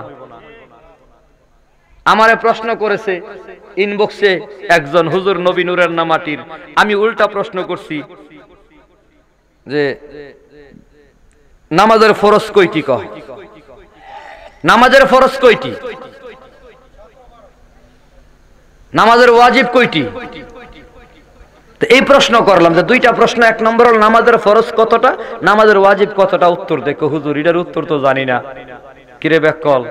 আমারে প্রশ্ন করেছে ইনবক্সে একজন হুজুর নবী নুরের না মাটির আমি উল্টা প্রশ্ন করছি যে নামাজের ফরস কইটি কয় নামাজের ফরস কইটি নামাজের ওয়াজিব কইটি এই প্রশ্ন করলাম যে দুইটা প্রশ্ন এক নম্বর হল নামাজের ফরজ কতটা নামাজের ওয়াজিব কতটা উত্তর দেখো হুজুর এটার উত্তর তো জানি না কিরে কল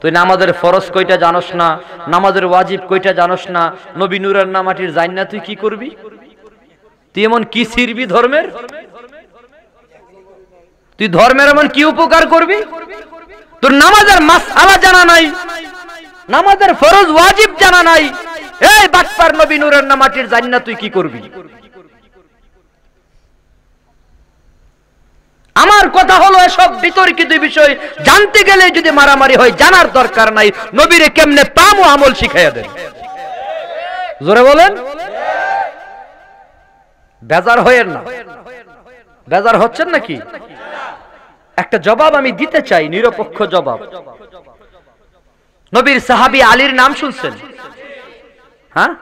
তুই নামাজের ফরজ কইটা জানোস না নামাজের ওয়াজিব কইটা জানোস না নবী নুরের নামাটির জান না তুই কি করবি তুই এমন কি সিরবি ধর্মের তুই ধর্মের এমন কি উপকার করবি তোর নামাজের মাস আলা জানা নাই নামাজের ফরজ ওয়াজিব জানা নাই এই বাটপার নবী নূরের না মাটির না তুই কি করবি আমার কথা হলো এসব বিতর্কিত বিষয় জানতে গেলে যদি মারামারি হয় জানার দরকার নাই নবীরে কেমনে পাম ও আমল শিখাইয়া দেন জোরে বলেন বেজার হয়েন না বেজার হচ্ছেন নাকি একটা জবাব আমি দিতে চাই নিরপেক্ষ জবাব নবীর সাহাবি আলীর নাম শুনছেন হ্যাঁ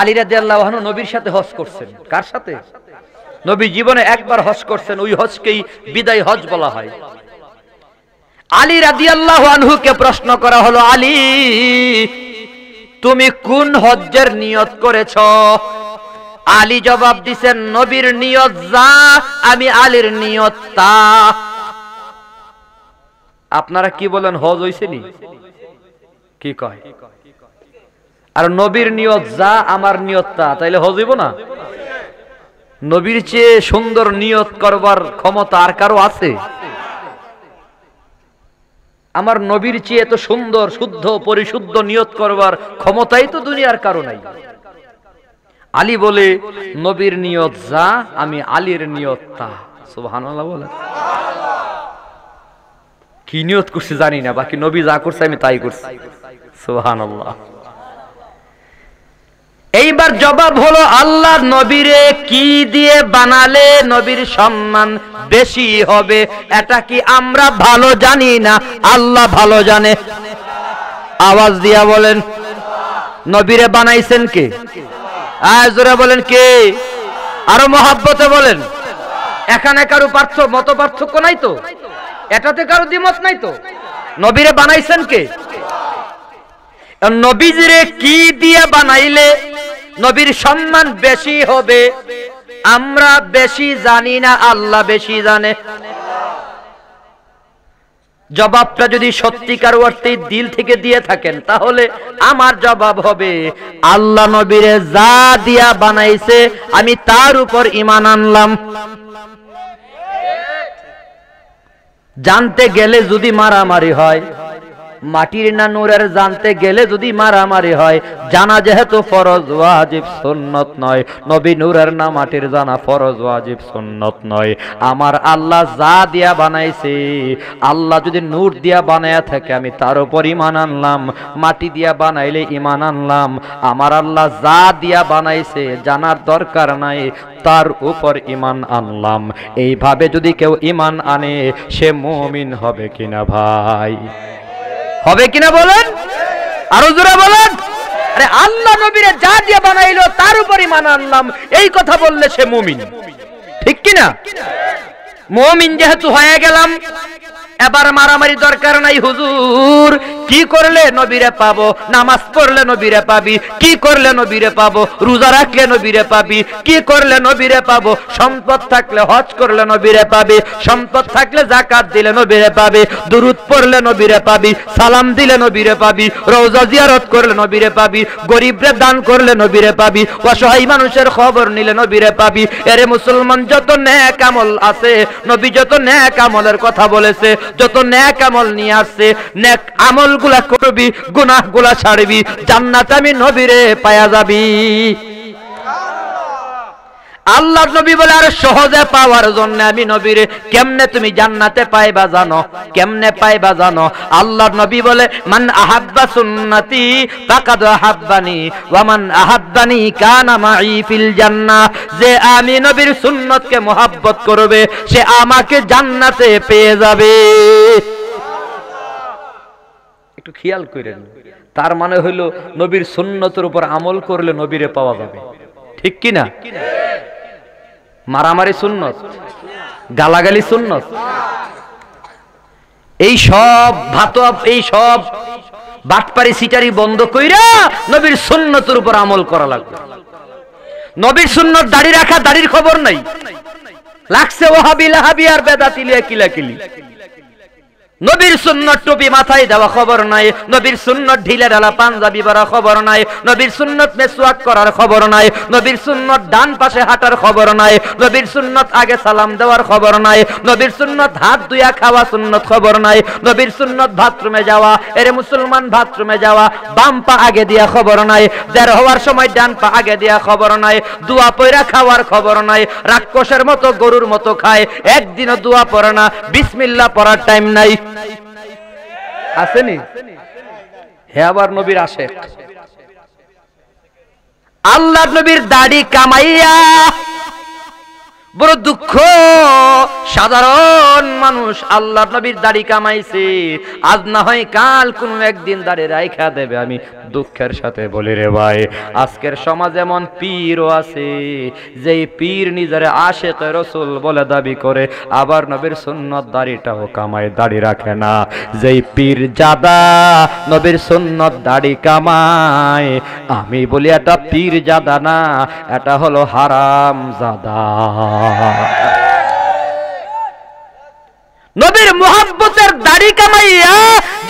আলী রাদিয়াল্লাহু আনহু নবীর সাথে হজ করছেন কার সাথে নবী জীবনে একবার হজ করছেন ওই হজকেই বিদায় হজ বলা হয় আলী রাদিয়াল্লাহু আনহুকে প্রশ্ন করা হলো আলী তুমি কোন হজ্জের নিয়ত করেছ আলী জবাব দিছেন নবীর নিয়ত যা আমি আলীর নিয়ত তা আপনারা কি বলেন হজ হইছেনি কি কয় আর নবীর নিয়ত যা আমার নিয়ত তা তাইলে হজিব না নবীর চেয়ে সুন্দর নিয়ত করবার ক্ষমতা আর কারো আছে আমার নবীর চেয়ে এত সুন্দর শুদ্ধ পরিশুদ্ধ নিয়ত করবার ক্ষমতাই তো দুনিয়ার কারো নাই আলী বলে নবীর নিয়ত যা আমি আলীর নিয়ত তা সুবহানাল্লাহ বলে কি নিয়ত করছি জানি না বাকি নবী যা করছে আমি তাই করছি সুবহানাল্লাহ এইবার জবাব হলো আল্লাহ নবীরে কি দিয়ে বানালে নবীর সম্মান বেশি হবে এটা কি আমরা ভালো জানি না আল্লাহ ভালো জানে আওয়াজ দিয়া বলেন নবীরে বানাইছেন কে আয়োজরা বলেন কে আরো মহাব্বতে বলেন এখানে কারো পার্থ মত পার্থক্য নাই তো এটাতে কারো দ্বিমত নাই তো নবীরে বানাইছেন কে নবীজিরে কি দিয়া বানাইলে নবীর সম্মান বেশি হবে আমরা বেশি জানি না আল্লাহ বেশি জানে জবাবটা যদি সত্যিকার অর্থে দিল থেকে দিয়ে থাকেন তাহলে আমার জবাব হবে আল্লাহ নবীরে যা দিয়া বানাইছে আমি তার উপর ইমান আনলাম জানতে গেলে যদি মারামারি হয় মাটির না নূরের জানতে গেলে যদি মারামারি হয় জানা যেহেতু ফরজ ওয়াজিব সুন্নত নয় নবী নূরের না মাটির জানা ফরজ ওয়াজিব সুন্নত নয় আমার আল্লাহ যা দিয়া বানাইছে আল্লাহ যদি নূর দিয়া বানায়া থাকে আমি তার উপর ইমান আনলাম মাটি দিয়া বানাইলে ইমান আনলাম আমার আল্লাহ যা দিয়া বানাইছে জানার দরকার নাই তার উপর ইমান আনলাম এইভাবে যদি কেউ ইমান আনে সে মুমিন হবে কিনা ভাই হবে কিনা বলেন আরো জোরে বলেন আরে আল্লাহ নবীরে যা দিয়ে বানাইলো তার উপরই মানা আনলাম এই কথা বললে সে মুমিন ঠিক কিনা মুমিন যেহেতু হয়ে গেলাম এবার মারামারি দরকার নাই হুজুর কি করলে নবীরে পাবো নামাজ পড়লে নবীরে পাবি কি করলে নবীরে পাবো রোজা রাখলে নবীরে পাবি কি করলে নবীরে পাবো সম্পদ থাকলে হজ করলে নবীরে পাবি সম্পদ থাকলে জাকাত দিলে নবীরে পাবি দুরুদ পড়লে নবীরে পাবি সালাম দিলে নবীরে পাবি রওজা জিয়ারত করলে নবীরে পাবি গরিবরে দান করলে নবীরে পাবি অসহায় মানুষের খবর নিলে নবীরে পাবি এরে মুসলমান যত ন্যাক আমল আছে নবী যত ন্যাক আমলের কথা বলেছে যত ন্যাক আমল নিয়ে আসছে ন্যাক আমল গুলা করবি গুনাহ গুলা ছাড়বি জান্নাত আমি নবীরে পায়া যাবি আল্লাহ নবী বলে আর সহজে পাওয়ার জন্য আমি নবীরে কেমনে তুমি জান্নাতে পাইবা জানো কেমনে পাইবা জানো আল্লাহ নবী বলে মান আহাব্বা সুন্নতি ফাকাদ আহাব্বানি ওয়া মান আহাব্বানি কানা মাই ফিল জান্নাহ যে আমি নবীর সুন্নতকে মোহাব্বত করবে সে আমাকে জান্নাতে পেয়ে যাবে একটু খেয়াল করেন তার মানে হইল নবীর সুন্নতের উপর আমল করলে নবীরে পাওয়া যাবে ঠিক কি না মারামারি সুন্নত গালাগালি সুন্নত এই সব ভাত এই সব বাটপারি সিটারি বন্ধ কইরা নবীর সুন্নতের উপর আমল করা লাগবে নবীর সুন্নত দাড়ি রাখা দাড়ির খবর নাই লাগছে ওহাবি লাহাবি আর বেদাতিলিয়া কিলাকিলি নবীর সুন্নত টুপি মাথায় দেওয়া খবর নাই নবীর সুন্নত ঢিলে ঢালা পাঞ্জাবি পরা খবর নাই নবীর সুন্নত মেসুয়াক করার খবর নাই নবীর সুন্নত ডান পাশে হাঁটার খবর নাই নবীর সুন্নত আগে সালাম দেওয়ার খবর নাই নবীর সুন্নত হাত দুয়া খাওয়া সুন্নত খবর নাই নবীর সুন্নত বাথরুমে যাওয়া এর মুসলমান বাথরুমে যাওয়া বাম পা আগে দিয়া খবর নাই দেড় হওয়ার সময় ডান পা আগে দিয়া খবর নাই দুয়া পয়রা খাওয়ার খবর নাই রাক্ষসের মতো গরুর মতো খায় একদিনও দুয়া পড়ে না বিসমিল্লা পড়ার টাইম নাই আসেনি হে আবার নবীর আশেখ আল্লাহ নবীর দাড়ি কামাইয়া বড় দুঃখ সাধারণ মানুষ আল্লাহ নবীর দাড়ি কামাইছে আজ না হয় কাল কোন একদিন দাড়ি রাইখা দেবে আমি দুঃখের সাথে বলি রে ভাই আজকের সমাজ এমন পীরও আছে যে পীর নিজের আসে তো রসুল বলে দাবি করে আবার নবীর সুন্নত দাড়িটাও কামায় দাড়ি রাখে না যেই পীর জাদা নবীর সুন্নত দাড়ি কামায় আমি বলি এটা পীর জাদা না এটা হলো হারাম জাদা নবীর মোহাম্বতের দাড়ি কামাইয়া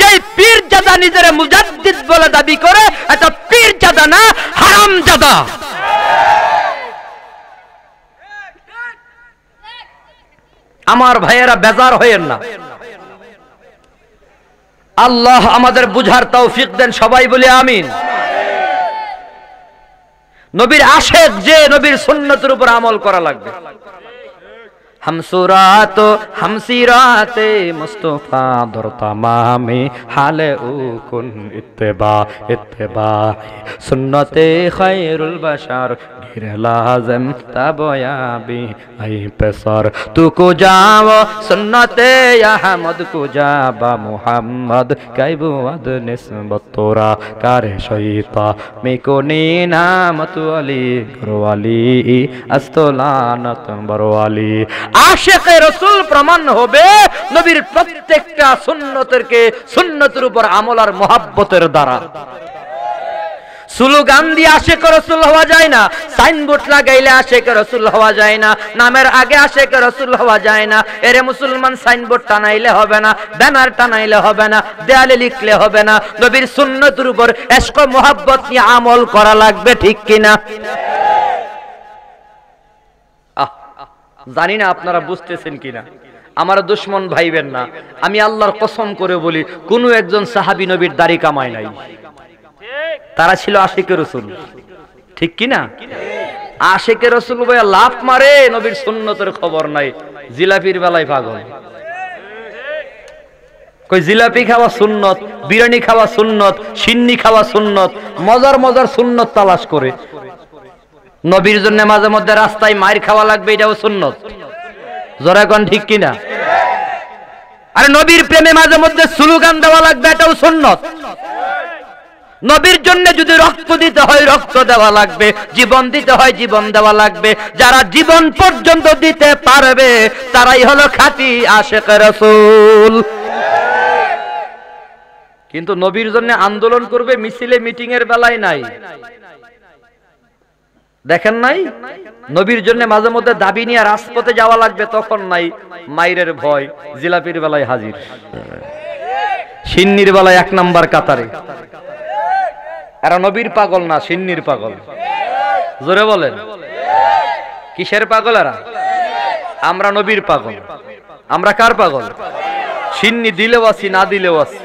যে পীর জাদা নিজের মুজাদ্দিদ বলে দাবি করে এটা পীর জাদা না হারাম জাদা আমার ভাইয়েরা বেজার হয়েন না আল্লাহ আমাদের বুঝার তৌফিক দেন সবাই বলে আমিন নবীর আশেখ যে নবীর সুন্নতের উপর আমল করা লাগবে ہم سرات ہم سیرات مصطفیٰ در تمام حال او کن اتباع اتباع سنت خیر البشر غیر لازم تبیا بھی ای پسر تو کو جاو سنت احمد کو جابا محمد کی بود نسبت تورا کار شیطا میکنی نامت علی گروالی استولانت بروالی আশেকে রসুল প্রমাণ হবে নবীর প্রত্যেকটা কে সুন্নতের উপর আমলার আর মহাব্বতের দ্বারা আশেক রসুল হওয়া যায় না সাইনবোর্ড লাগাইলে আশেক রসুল হওয়া যায় না নামের আগে আশেক রসুল হওয়া যায় না এরে মুসলমান সাইনবোর্ড টানাইলে হবে না ব্যানার টানাইলে হবে না দেয়ালে লিখলে হবে না নবীর সুন্নতির উপর এসকো মোহাব্বত নিয়ে আমল করা লাগবে ঠিক কিনা জানি না আপনারা বুঝতেছেন কিনা আমার দুশ্মন ভাইবেন না আমি আল্লাহর কসম করে বলি কোনো একজন সাহাবি নবীর দাড়ি কামায় নাই তারা ছিল আশিকে রসুল ঠিক কিনা আশেকে রসুল ভাইয়া লাভ মারে নবীর সুন্নতের খবর নাই জিলাপির বেলায় পাগল জিলাপি খাওয়া সুন্নত বিরিয়ানি খাওয়া সুন্নত সিন্নি খাওয়া সুন্নত মজার মজার সুন্নত তালাশ করে নবীর জন্য মাঝে মধ্যে রাস্তায় মায়ের খাওয়া লাগবে এটাও সুন্নত জোরাগণ ঠিক কিনা আর নবীর প্রেমে মাঝে মধ্যে স্লোগান দেওয়া লাগবে এটাও সুন্নত নবীর জন্য যদি রক্ত দিতে হয় রক্ত দেওয়া লাগবে জীবন দিতে হয় জীবন দেওয়া লাগবে যারা জীবন পর্যন্ত দিতে পারবে তারাই হলো খাঁটি আশেক রসুল কিন্তু নবীর জন্য আন্দোলন করবে মিছিলে মিটিং এর বেলায় নাই দেখেন নাই নবীর জন্য মাঝে মধ্যে দাবি নিয়ে রাজপথে যাওয়া লাগবে তখন নাই মাইরের ভয় জিলাপির বেলায় হাজির সিন্নির বেলায় এক নাম্বার কাতারে এরা নবীর পাগল না সিন্নির পাগল জোরে বলেন কিসের পাগল এরা আমরা নবীর পাগল আমরা কার পাগল সিন্নি দিলেও আছি না দিলেও আছি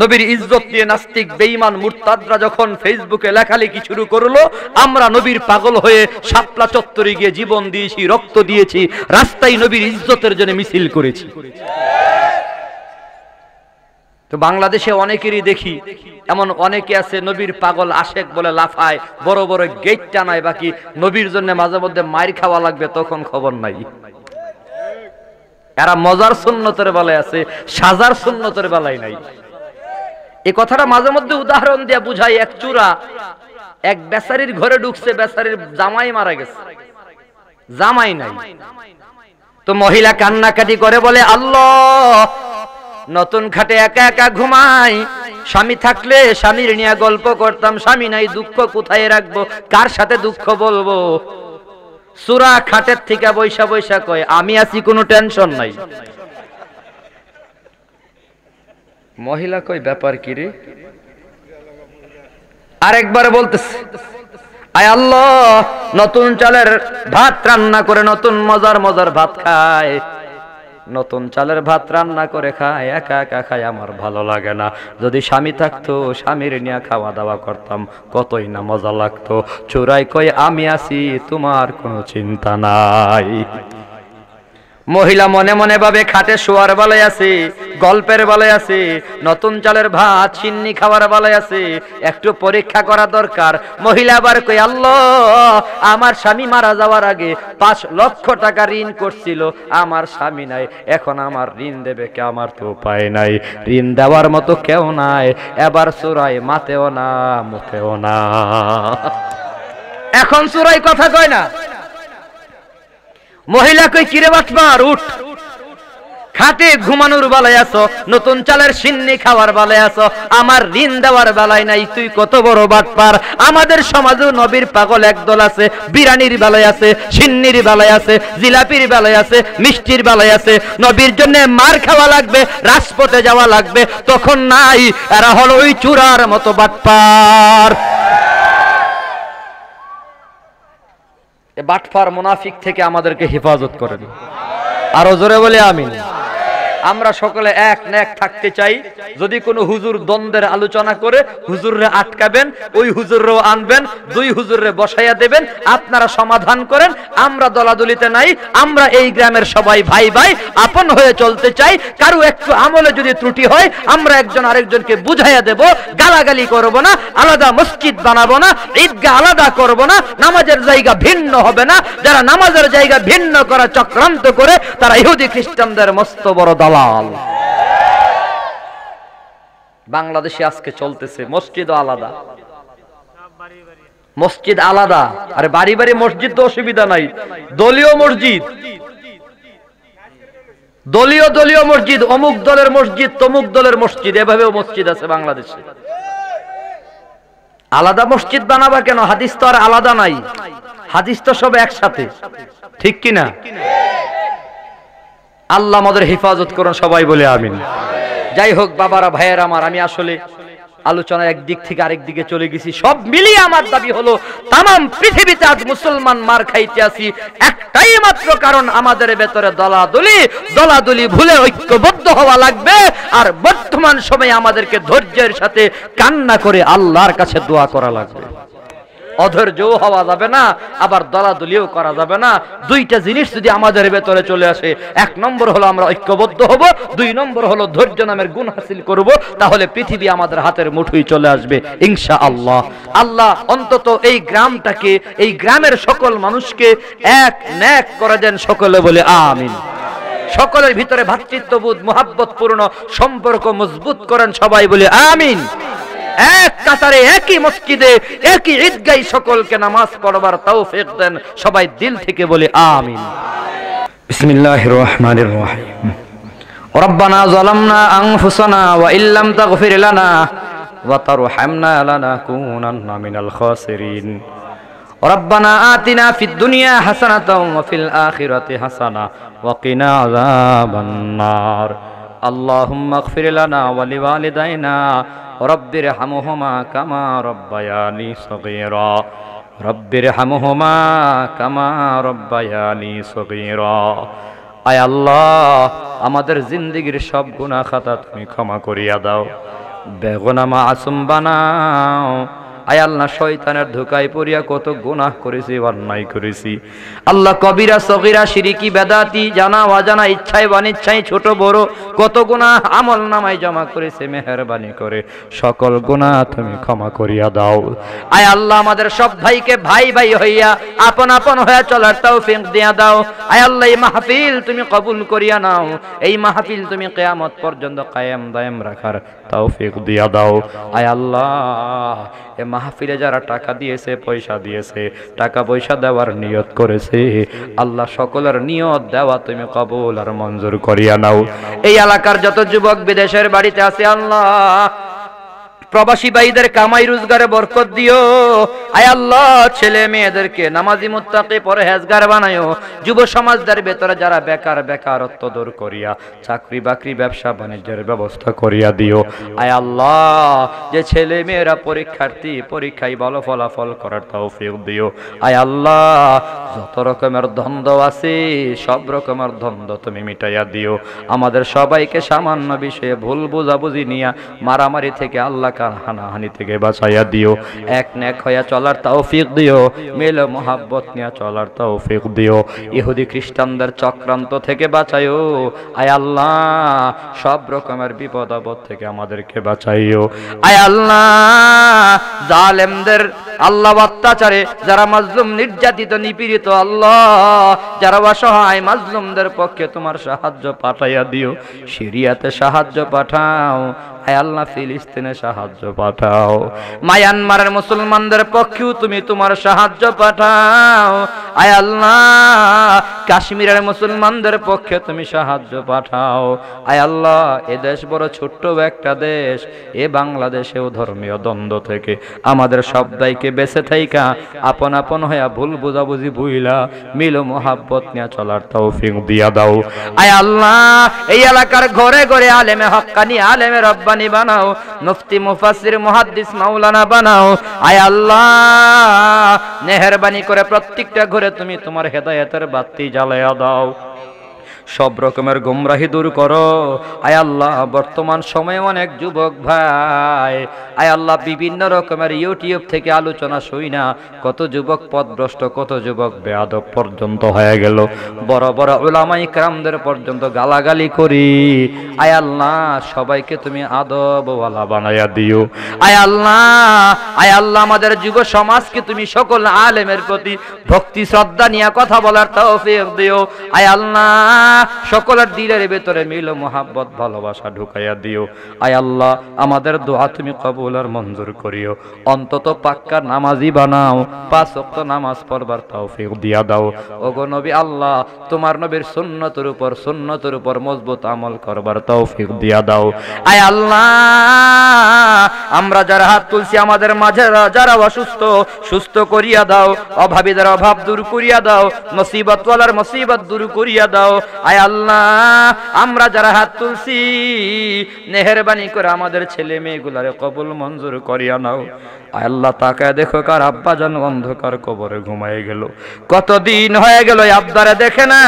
নবীর ইজ্জত নিয়ে নাস্তিক বেঈমান মুরতাদরা যখন ফেসবুকে লেখালেখি শুরু করলো আমরা নবীর পাগল হয়ে সাপলা চত্বরে গিয়ে জীবন দিয়েছি রক্ত দিয়েছি রাস্তায় নবীর ইজ্জতের জন্য মিছিল করেছি তো বাংলাদেশে অনেকেরই দেখি এমন অনেকে আছে নবীর পাগল আশেক বলে লাফায় বড় বড় গেট টানায় বাকি নবীর জন্য মাঝে মধ্যে মায়ের খাওয়া লাগবে তখন খবর নাই এরা মজার শূন্যতের বেলায় আছে সাজার শূন্যতের বেলায় নাই এই কথাটা মাঝে মধ্যে উদাহরণ দিয়ে বুঝাই এক চূড়া এক বেচারির ঘরে ঢুকছে বেচারির জামাই মারা গেছে জামাই নাই তো মহিলা কান্নাকাটি করে বলে আল্লাহ নতুন খাটে একা একা ঘুমাই স্বামী থাকলে স্বামীর নিয়ে গল্প করতাম স্বামী নাই দুঃখ কোথায় রাখবো কার সাথে দুঃখ বলবো সুরা খাটের থেকে বৈশা বৈশা কয় আমি আছি কোনো টেনশন নাই মহিলা কই ব্যাপার কি রে আরেকবার বলতেছে আয় আল্লাহ নতুন চালের ভাত রান্না করে নতুন মজার মজার ভাত খায় নতুন চালের ভাত রান্না করে খায় একা একা খায় আমার ভালো লাগে না যদি স্বামী থাকতো স্বামীর নিয়ে খাওয়া দাওয়া করতাম কতই না মজা লাগতো চোরাই কই আমি আছি তোমার কোনো চিন্তা নাই মহিলা মনে মনে ভাবে খাটে শোয়ার বেলায় আছে গল্পের বেলায় আছে নতুন চালের ভাত চিন্নি খাওয়ার বেলায় আছে একটু পরীক্ষা করা দরকার মহিলা আবার কই আল্লাহ আমার স্বামী মারা যাওয়ার আগে পাঁচ লক্ষ টাকা ঋণ করছিল আমার স্বামী নাই এখন আমার ঋণ দেবে কে আমার তো উপায় নাই ঋণ দেওয়ার মতো কেউ নাই এবার চোরায় মাতেও না মুখেও না এখন সুরাই কথা কয় না মহিলা কই কিরে বাটমার উঠ খাতে ঘুমানোর বেলায় আছো নতুন চালের সিন্নি খাওয়ার বেলায় আছো আমার ঋণ দেওয়ার বেলায় নাই তুই কত বড় বাটপার আমাদের সমাজেও নবীর পাগল একদল আছে বিরানির বেলায় আছে সিন্নির বেলায় আছে জিলাপির বেলায় আছে মিষ্টির বেলায় আছে নবীর জন্য মার খাওয়া লাগবে রাজপথে যাওয়া লাগবে তখন নাই এরা হলো ওই চূড়ার মতো বাটপার বাটফার মুনাফিক থেকে আমাদেরকে হেফাজত করেন আরো জোরে বলে আমিন আমরা সকলে এক এক থাকতে চাই যদি কোনো হুজুর দ্বন্দ্বের আলোচনা করে হুজুররে আটকাবেন ওই হুজুররেও আনবেন দুই হুজুররে বসাইয়া দেবেন আপনারা সমাধান করেন আমরা দলাদলিতে নাই আমরা এই গ্রামের সবাই ভাই ভাই আপন হয়ে চলতে চাই কারো একটু আমলে যদি ত্রুটি হয় আমরা একজন আরেকজনকে বুঝাইয়া দেব গালাগালি করব না আলাদা মসজিদ বানাবো না ঈদগা আলাদা করব না নামাজের জায়গা ভিন্ন হবে না যারা নামাজের জায়গা ভিন্ন করা চক্রান্ত করে তারা ইহুদি খ্রিস্টানদের মস্ত বড় দল দালাল বাংলাদেশে আজকে চলতেছে মসজিদ আলাদা মসজিদ আলাদা আরে বাড়ি বাড়ি মসজিদ তো অসুবিধা নাই দলীয় মসজিদ দলীয় দলীয় মসজিদ অমুক দলের মসজিদ তমুক দলের মসজিদ এভাবেও মসজিদ আছে বাংলাদেশে আলাদা মসজিদ বানাবা কেন হাদিস তো আর আলাদা নাই হাদিস তো সব একসাথে ঠিক কিনা আল্লাহ আমাদের হেফাজত করুন সবাই বলে আমিন যাই হোক বাবারা ভাইয়ের আমার আমি আসলে আলোচনা একদিক থেকে আরেক দিকে চলে গেছি সব মিলিয়ে আমার দাবি হলো তাম পৃথিবীতে আজ মুসলমান মার খাইতে আসি একটাই মাত্র কারণ আমাদের ভেতরে দলাদলি দলাদলি ভুলে ঐক্যবদ্ধ হওয়া লাগবে আর বর্তমান সময়ে আমাদেরকে ধৈর্যের সাথে কান্না করে আল্লাহর কাছে দোয়া করা লাগবে অধৈর্যও হওয়া যাবে না আবার দলাদলিও করা যাবে না দুইটা জিনিস যদি আমাদের ভেতরে চলে আসে এক নম্বর হলো আমরা ঐক্যবদ্ধ হব দুই নম্বর হলো ধৈর্য নামের গুণ হাসিল করব তাহলে পৃথিবী আমাদের হাতের মুঠুই চলে আসবে ইনশা আল্লাহ আল্লাহ অন্তত এই গ্রামটাকে এই গ্রামের সকল মানুষকে এক ন্যাক করে দেন সকলে বলে আমিন সকলের ভিতরে ভ্রাতৃত্ববোধ মোহাব্বতপূর্ণ সম্পর্ক মজবুত করেন সবাই বলে আমিন এক কাতারে একই মসজিদে একই ঈদগাই সকলকে নামাজ পড়বার তৌফিক দেন সবাই দিল থেকে বলি আমিন বিসমিল্লাহির রহমানির রহিম ربنا ظلمنا أنفسنا وإن لم تغفر لنا وترحمنا لنكونن من الخاسرين ربنا آتنا في الدنيا حسنة وفي الآخرة حسنة وقنا عذاب النار اغفر لنا اللہ ربرما نگیر ربرما کما رب سگیر آئے اللہ ہمارے زندگی سب گنا خاتا تم کھما کر داؤ بے گنا আয়াল্লা আল্লাহ শয়তানের ধোকায় পড়িয়া কত গোনাহ করেছি অন্যায় করেছি আল্লাহ কবিরা সগিরা সিরিকি বেদাতি জানা অজানা ইচ্ছায় বানিচ্ছায় ছোট বড় কত গোনাহ আমল নামায় জমা করেছে মেহরবানি করে সকল গোনাহ তুমি ক্ষমা করিয়া দাও আয় আল্লাহ আমাদের সব ভাইকে ভাই ভাই হইয়া আপন আপন হইয়া চলার তাও ফেঁক দিয়া দাও আয় আল্লাহ এই মাহফিল তুমি কবুল করিয়া নাও এই মাহফিল তুমি কেয়ামত পর্যন্ত কায়েম দায়েম রাখার তাও ফেঁক দিয়া দাও আয় আল্লাহ এ মাহফিলে যারা টাকা দিয়েছে পয়সা দিয়েছে টাকা পয়সা দেওয়ার নিয়ত করেছে আল্লাহ সকলের নিয়ত দেওয়া তুমি কবুল আর মঞ্জুর করিয়া নাও এই এলাকার যত যুবক বিদেশের বাড়িতে আছে আল্লাহ প্রবাসী ভাইদের কামাই রোজগারে বরকত দিও আয় আল্লাহ ছেলে মেয়েদেরকে নামাজি মুত্তাকে পরে হেজগার বানায়ও যুব সমাজদের ভেতরে যারা বেকার বেকারত্ব দূর করিয়া চাকরি বাকরি ব্যবসা বাণিজ্যের ব্যবস্থা করিয়া দিও আয় আল্লাহ যে ছেলে মেয়েরা পরীক্ষার্থী পরীক্ষায় ভালো ফলাফল করার তৌফিক দিও আয় আল্লাহ যত রকমের দ্বন্দ্ব আছে সব রকমের দ্বন্দ্ব তুমি মিটাইয়া দিও আমাদের সবাইকে সামান্য বিষয়ে ভুল বোঝাবুঝি নিয়া মারামারি থেকে আল্লাহ কার হানাহানি থেকে বাঁচাইয়া দিও এক ন্যাক হইয়া চলার ফিক দিও মেল মোহাব্বত নিয়ে চলার ফিক দিও ইহুদি খ্রিস্টানদের চক্রান্ত থেকে বাঁচাইও আয় আল্লাহ সব রকমের বিপদ আপদ থেকে আমাদেরকে বাঁচাইও আয় আল্লাহ জালেমদের আল্লাহ অত্যাচারে যারা মাজলুম নির্যাতিত নিপীড়িত আল্লাহ যারা অসহায় মাজলুমদের পক্ষে তোমার সাহায্য পাঠাইয়া দিও সিরিয়াতে সাহায্য পাঠাও আয় আল্লাহ ফিলিস্তিনে সাহায্য সাহায্য পাঠাও মায়ানমারের মুসলমানদের পক্ষেও তুমি তোমার সাহায্য পাঠাও আয় আল্লাহ কাশ্মীরের মুসলমানদের পক্ষে তুমি সাহায্য পাঠাও আয় আল্লাহ এ দেশ বড় ছোট্ট একটা দেশ এ বাংলাদেশেও ধর্মীয় দ্বন্দ্ব থেকে আমাদের সবদাইকে বেঁচে থাইকা আপন আপন হইয়া ভুল বুঝাবুঝি বুইলা মিল মোহাব্বত নিয়ে চলার তৌফিক দিয়া দাও আয় আল্লাহ এই এলাকার ঘরে ঘরে আলেমে হক্কানি আলেমে রব্বানি বানাও মুফতি মুফ মুফাসির মুহাদ্দিস মাওলানা বানাও আয় আল্লাহ মেহরবানি করে প্রত্যেকটা ঘরে তুমি তোমার হেদায়েতের বাতি জ্বালায়া দাও সব রকমের গোমরাহি দূর করো আয় আল্লাহ বর্তমান সময়ে অনেক যুবক ভাই আয় আল্লাহ বিভিন্ন রকমের ইউটিউব থেকে আলোচনা শুই না কত যুবক পথভ্রষ্ট কত যুবক বেয়াদব পর্যন্ত হয়ে গেল বড় বড় ওলামাই ক্রামদের পর্যন্ত গালাগালি করি আয় আল্লাহ সবাইকে তুমি আদবওয়ালা বানাইয়া দিও আয় আল্লাহ আয় আল্লাহ আমাদের যুব সমাজকে তুমি সকল আলেমের প্রতি ভক্তি শ্রদ্ধা নিয়ে কথা বলার ফের দিও আয় আল্লাহ সকলের দিলের ভেতরে মিল মোহাব্বত ভালোবাসা ঢুকাইয়া দিও আয় আল্লাহ আমাদের দোয়া তুমি কবুল আর মঞ্জুর করিও অন্তত পাক্কা নামাজি বানাও পাঁচ অক্ত নামাজ পড়বার তাও তৌফিক দিয়া দাও ওগো নবী আল্লাহ তোমার নবীর সুন্নতর উপর সুন্নতর উপর মজবুত আমল করবার তাও তৌফিক দিয়া দাও আয় আল্লাহ আমরা যারা হাত তুলছি আমাদের মাঝে যারা অসুস্থ সুস্থ করিয়া দাও অভাবীদের অভাব দূর করিয়া দাও ওয়ালার মুসিবত দূর করিয়া দাও আয় আল্লাহ আমরা যারা হাত তুলছি মেহরবানি করে আমাদের ছেলে মেয়েগুলারে কবুল মঞ্জুর করিয়া নাও আল্লাহ তাকায় দেখো কার আব্বা যেন অন্ধকার কবরে ঘুমায় গেল কতদিন হয়ে গেল আব্দারে দেখে না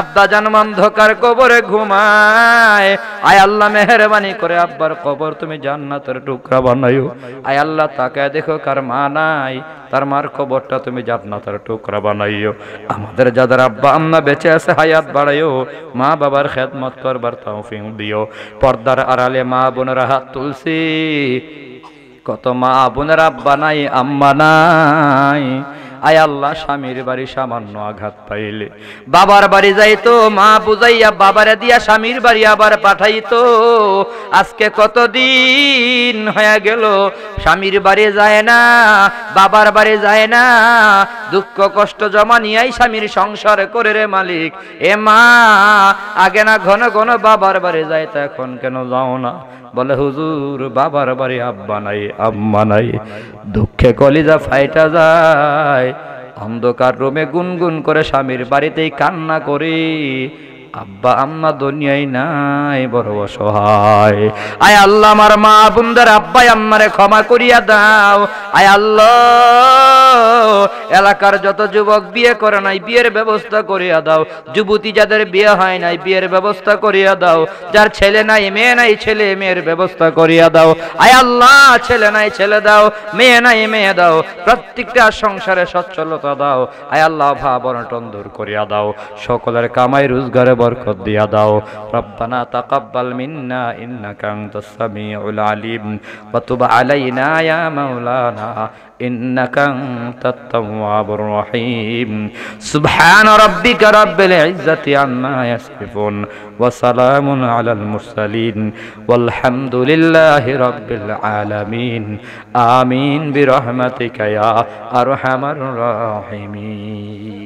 আব্দা যেন অন্ধকার কবরে ঘুমায় আয় আল্লাহ মেহরবানি করে আব্বার কবর তুমি জান্নাতের টুকরা বানাইও আয় আল্লাহ তাকায় দেখো কার মা নাই তার মার কবরটা তুমি জান্নাতের টুকরা বানাইও আমাদের যাদের আব্বা আম্মা বেঁচে আছে হায়াত বাড়াইও মা বাবার খেদমত করবার তাও দিও পর্দার আড়ালে মা বোনেরা হাত তুলসি কত মা বোনের আব্বা নাই আম্মা নাই আয় আল্লাহ স্বামীর বাড়ি সামান্য আঘাত পাইলে বাবার বাড়ি যাইতো মা বুঝাইয়া বাবারে দিয়া স্বামীর বাড়ি আবার পাঠাইতো আজকে কতদিন হয়ে গেল স্বামীর বাড়ি যায় না বাবার বাড়ি যায় না দুঃখ কষ্ট জমা নিয়াই স্বামীর সংসার করে রে মালিক এ মা আগে না ঘন ঘন বাবার বাড়ি যাইতো এখন কেন যাও না বলে হুজুর বাবার বাড়ি আব্বা নাই আম্মা নাই দুঃখে কলিজা ফাইটা যায় অন্ধকার রুমে গুনগুন করে স্বামীর বাড়িতেই কান্না করি আব্বা আম্মা দুনিয়ায় নাই বড় অসহায় আয় আল্লাহ আমার মা বুন্দার আব্বাই আম্মারে ক্ষমা করিয়া দাও আয় আল্লাহ এলাকার যত যুবক বিয়ে করে নাই বিয়ের ব্যবস্থা করিয়া দাও যুবতী যাদের বিয়ে হয় নাই বিয়ের ব্যবস্থা করিয়া দাও যার ছেলে নাই মেয়ে নাই ছেলে মেয়ের ব্যবস্থা করিয়া দাও আয় আল্লাহ ছেলে নাই ছেলে দাও মেয়ে নাই মেয়ে দাও প্রত্যেকটা সংসারে সচ্ছলতা দাও আয় আল্লাহ ভাব অনটন দূর করিয়া দাও সকলের কামাই রোজগারে বরকত দিয়া দাও রব্বানা তাকাব্বাল মিন্না ইন্নাকা আনতাস সামিউল আলিম ওয়া তুব আলাইনা ইয়া মাওলানা إنك أنت التواب الرحيم سبحان ربك رب العزة عما يصفون وسلام على المرسلين والحمد لله رب العالمين آمين برحمتك يا أرحم الراحمين